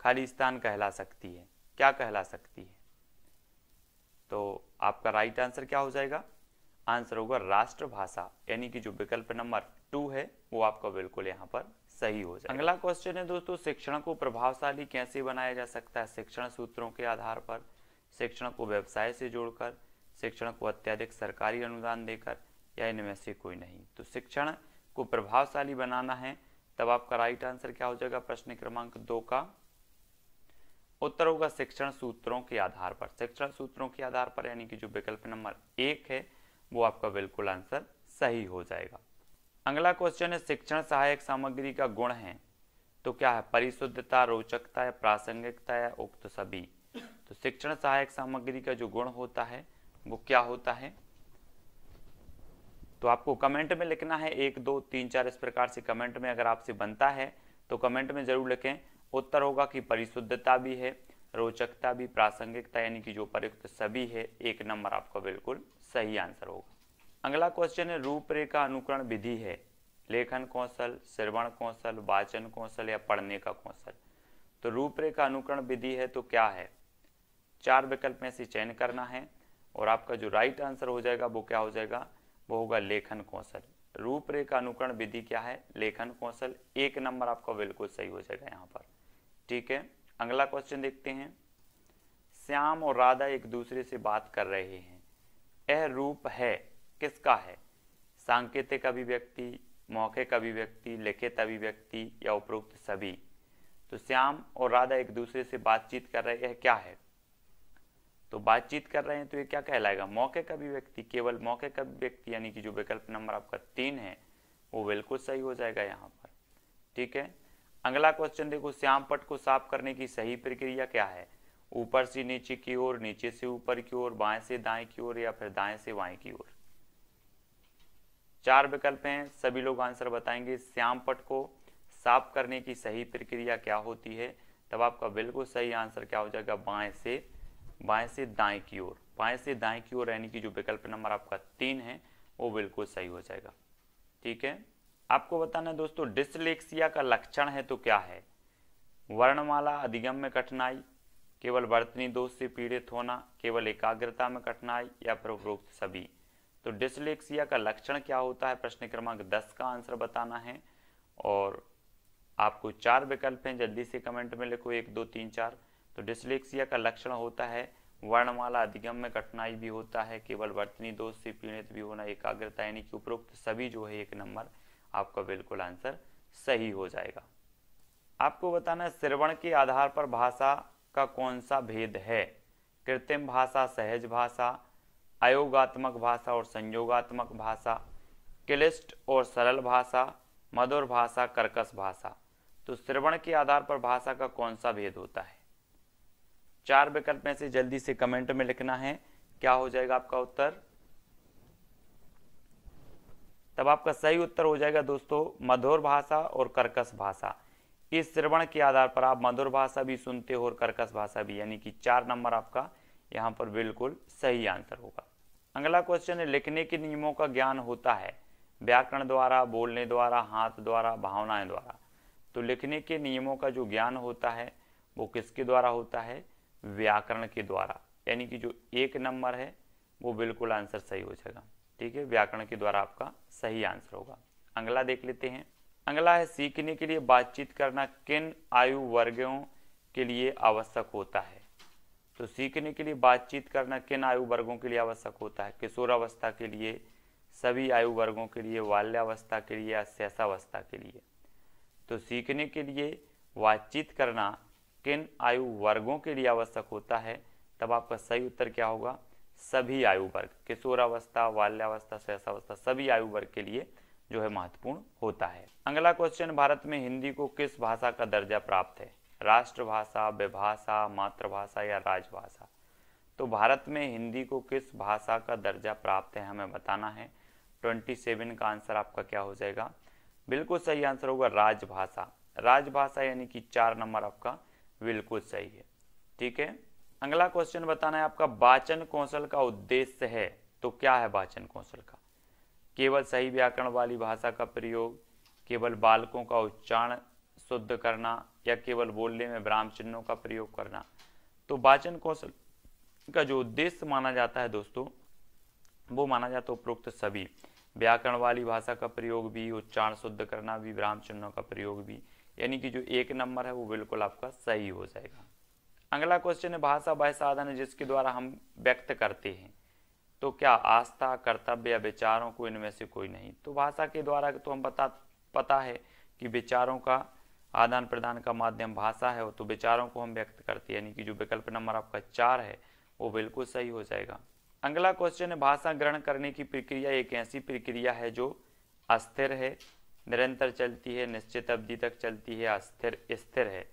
खालिस्तान कहला सकती है क्या कहला सकती है तो आपका राइट आंसर क्या हो जाएगा आंसर होगा राष्ट्रभाषा यानी कि जो विकल्प नंबर टू है वो आपका बिल्कुल यहाँ पर सही हो जाए अगला क्वेश्चन है दोस्तों शिक्षण को प्रभावशाली कैसे बनाया जा सकता है शिक्षण सूत्रों के आधार पर शिक्षण को व्यवसाय से जोड़कर शिक्षण को अत्यधिक सरकारी अनुदान देकर या इनमें से कोई नहीं तो शिक्षण को प्रभावशाली बनाना है तब आपका राइट आंसर क्या हो जाएगा प्रश्न क्रमांक दो का उत्तर होगा शिक्षण सूत्रों के आधार पर शिक्षण सूत्रों के आधार पर यानी कि जो विकल्प नंबर एक है वो आपका बिल्कुल आंसर सही हो जाएगा अगला क्वेश्चन है शिक्षण सहायक सामग्री का गुण है तो क्या है परिशुद्धता रोचकता या प्रासंगिकता या उक्त सभी तो शिक्षण सहायक सामग्री का जो गुण होता है वो क्या होता है तो आपको कमेंट में लिखना है एक दो तीन चार इस प्रकार से कमेंट में अगर आपसे बनता है तो कमेंट में ज़रूर लिखें उत्तर होगा कि परिशुद्धता भी है रोचकता भी प्रासंगिकता यानी कि जो प्रयुक्त सभी है एक नंबर आपका बिल्कुल सही आंसर होगा अगला क्वेश्चन है रूपरेखा अनुकरण विधि है लेखन कौशल श्रवण कौशल वाचन कौशल या पढ़ने का कौशल तो रूपरेखा अनुकरण विधि है तो क्या है चार विकल्प में से चयन करना है और आपका जो राइट आंसर हो जाएगा वो क्या हो जाएगा वो होगा लेखन कौशल रूपरेखा अनुकरण विधि क्या है लेखन कौशल एक नंबर आपका बिल्कुल सही हो जाएगा यहाँ पर ठीक है अगला क्वेश्चन देखते हैं श्याम और राधा एक दूसरे से बात कर रहे हैं यह रूप है किसका है सांकेतिक अभिव्यक्ति मौखिक अभिव्यक्ति लिखित अभिव्यक्ति या उपरोक्त सभी तो श्याम और राधा एक दूसरे से बातचीत कर रहे हैं क्या है तो बातचीत कर रहे हैं तो ये क्या कहलाएगा मौके का अभिव्यक्ति केवल मौके का अभिव्यक्ति यानी कि जो विकल्प नंबर आपका तीन है वो बिल्कुल सही हो जाएगा यहाँ पर ठीक है अगला क्वेश्चन देखो श्याम पट को साफ करने की सही प्रक्रिया क्या है ऊपर से नीचे की ओर नीचे से ऊपर की ओर बाएं से दाएं की ओर या फिर दाएं से बाएं की ओर चार विकल्प हैं सभी लोग आंसर बताएंगे श्याम पट को साफ करने की सही प्रक्रिया क्या होती है तब आपका बिल्कुल सही आंसर क्या हो जाएगा बाएं से बाएं से दाएं की ओर बाएं से दाएं की ओर यानी कि जो विकल्प नंबर आपका तीन है वो बिल्कुल सही हो जाएगा ठीक है आपको बताना है दोस्तों डिसलेक्सिया का लक्षण है तो क्या है वर्णमाला अधिगम में कठिनाई केवल वर्तनी दोष से पीड़ित होना केवल एकाग्रता में कठिनाई या फिर उपरोक्त सभी तो डिसलेक्सिया का लक्षण क्या होता है प्रश्न क्रमांक दस का आंसर बताना है और आपको चार विकल्प हैं जल्दी से कमेंट में लिखो एक दो तीन चार तो डिसलेक्सिया का लक्षण होता है वर्णमाला अधिगम में कठिनाई भी होता है केवल वर्तनी दोष से पीड़ित भी होना एकाग्रता यानी कि उपरोक्त सभी जो है एक नंबर आपका बिल्कुल आंसर सही हो जाएगा आपको बताना है श्रवण के आधार पर भाषा का कौन सा भेद है कृत्रिम भाषा सहज भाषा अयोगात्मक भाषा और संयोगात्मक भाषा क्लिष्ट और सरल भाषा मधुर भाषा कर्कश भाषा तो श्रवण के आधार पर भाषा का कौन सा भेद होता है चार विकल्प में से जल्दी से कमेंट में लिखना है क्या हो जाएगा आपका उत्तर तब आपका सही उत्तर हो जाएगा दोस्तों मधुर भाषा और कर्कश भाषा इस श्रवण के आधार पर आप मधुर भाषा भी सुनते हो और कर्कश भाषा भी यानी कि चार नंबर आपका यहां पर बिल्कुल सही आंसर होगा अगला क्वेश्चन है लिखने के नियमों का ज्ञान होता है व्याकरण द्वारा बोलने द्वारा हाथ द्वारा भावनाएं द्वारा तो लिखने के नियमों का जो ज्ञान होता है वो किसके द्वारा होता है व्याकरण के द्वारा यानी कि जो एक नंबर है वो बिल्कुल आंसर सही हो जाएगा ठीक है व्याकरण के द्वारा आपका सही आंसर होगा अगला देख लेते हैं अगला है सीखने के लिए बातचीत करना किन आयु वर्गों के लिए आवश्यक होता है तो सीखने के लिए बातचीत करना किन आयु वर्गों के लिए आवश्यक होता है किशोरावस्था के लिए सभी आयु वर्गों के लिए बाल्यावस्था के लिए या शैशावस्था के लिए तो सीखने के लिए बातचीत करना किन आयु वर्गों के लिए आवश्यक होता है तब आपका सही उत्तर क्या होगा सभी आयु वर्ग किशोरावस्था बाल्यावस्था सहसावस्था सभी आयु वर्ग के लिए जो है महत्वपूर्ण होता है अगला क्वेश्चन भारत में हिंदी को किस भाषा का दर्जा प्राप्त है राष्ट्रभाषा विभाषा मातृभाषा या राजभाषा तो भारत में हिंदी को किस भाषा का दर्जा प्राप्त है हमें बताना है 27 का आंसर आपका क्या हो जाएगा बिल्कुल सही आंसर होगा राजभाषा राजभाषा यानी कि चार नंबर आपका बिल्कुल सही है ठीक है अगला क्वेश्चन बताना है आपका वाचन कौशल का उद्देश्य है तो क्या है वाचन कौशल का केवल सही व्याकरण वाली भाषा का प्रयोग केवल बालकों का उच्चारण शुद्ध करना या केवल बोलने में ब्राह्म चिन्हों का प्रयोग करना तो वाचन कौशल का जो उद्देश्य माना जाता है दोस्तों वो माना जाता है उपरोक्त सभी व्याकरण वाली भाषा का प्रयोग भी उच्चारण शुद्ध करना भी ब्राह्म चिन्हों का प्रयोग भी यानी कि जो एक नंबर है वो बिल्कुल आपका सही हो जाएगा अगला क्वेश्चन है भाषा वह साधन है जिसके द्वारा हम व्यक्त करते हैं तो क्या आस्था कर्तव्य या विचारों को इनमें से कोई नहीं तो भाषा के द्वारा तो हम बता पता है कि विचारों का आदान प्रदान का माध्यम भाषा है तो विचारों को हम व्यक्त करते हैं यानी कि जो विकल्प नंबर आपका चार है वो बिल्कुल सही हो जाएगा अगला क्वेश्चन है भाषा ग्रहण करने की प्रक्रिया एक ऐसी प्रक्रिया है जो अस्थिर है निरंतर चलती है निश्चित अवधि तक चलती है अस्थिर स्थिर है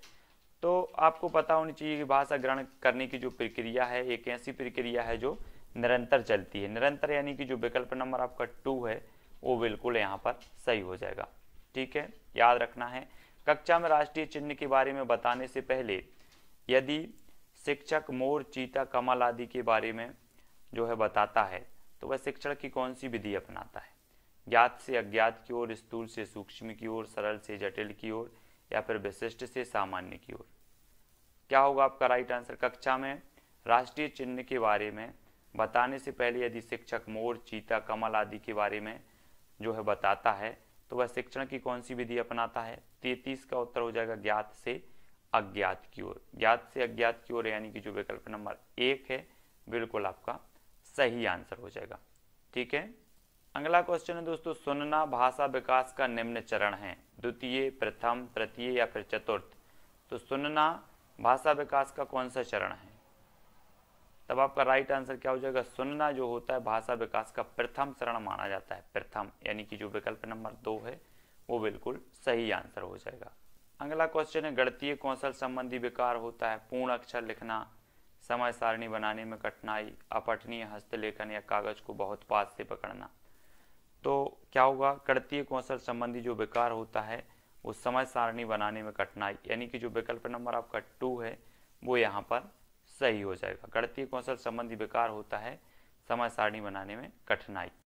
तो आपको पता होनी चाहिए कि भाषा ग्रहण करने की जो प्रक्रिया है एक ऐसी प्रक्रिया है जो निरंतर चलती है निरंतर यानी कि जो विकल्प नंबर आपका टू है वो बिल्कुल यहाँ पर सही हो जाएगा ठीक है याद रखना है कक्षा में राष्ट्रीय चिन्ह के बारे में बताने से पहले यदि शिक्षक मोर चीता कमल आदि के बारे में जो है बताता है तो वह शिक्षण की कौन सी विधि अपनाता है ज्ञात से अज्ञात की ओर स्थूल से सूक्ष्म की ओर सरल से जटिल की ओर या फिर विशिष्ट से सामान्य की ओर क्या होगा आपका राइट आंसर कक्षा में राष्ट्रीय चिन्ह के बारे में बताने से पहले यदि शिक्षक मोर चीता कमल आदि के बारे में जो है बताता है तो वह शिक्षण की कौन सी विधि अपनाता है तैतीस तो का उत्तर हो जाएगा ज्ञात से अज्ञात की ओर ज्ञात से अज्ञात की ओर यानी कि जो विकल्प नंबर एक है बिल्कुल आपका सही आंसर हो जाएगा ठीक है अगला क्वेश्चन है दोस्तों सुनना भाषा विकास का निम्न चरण है द्वितीय प्रथम तृतीय या फिर चतुर्थ तो सुनना भाषा विकास का कौन सा चरण है तब आपका राइट आंसर क्या हो जाएगा सुनना जो होता है भाषा विकास का प्रथम चरण माना जाता है प्रथम यानी कि जो विकल्प नंबर दो है वो बिल्कुल सही आंसर हो जाएगा अगला क्वेश्चन है गणतीय कौशल संबंधी विकार होता है पूर्ण अक्षर लिखना समय सारणी बनाने में कठिनाई अपठनीय हस्तलेखन या कागज को बहुत पास से पकड़ना तो क्या होगा कृतीय कौशल संबंधी जो विकार होता है वो समय सारणी बनाने में कठिनाई यानी कि जो विकल्प नंबर आपका टू है वो यहाँ पर सही हो जाएगा कृतीय कौशल संबंधी विकार होता है समय सारणी बनाने में कठिनाई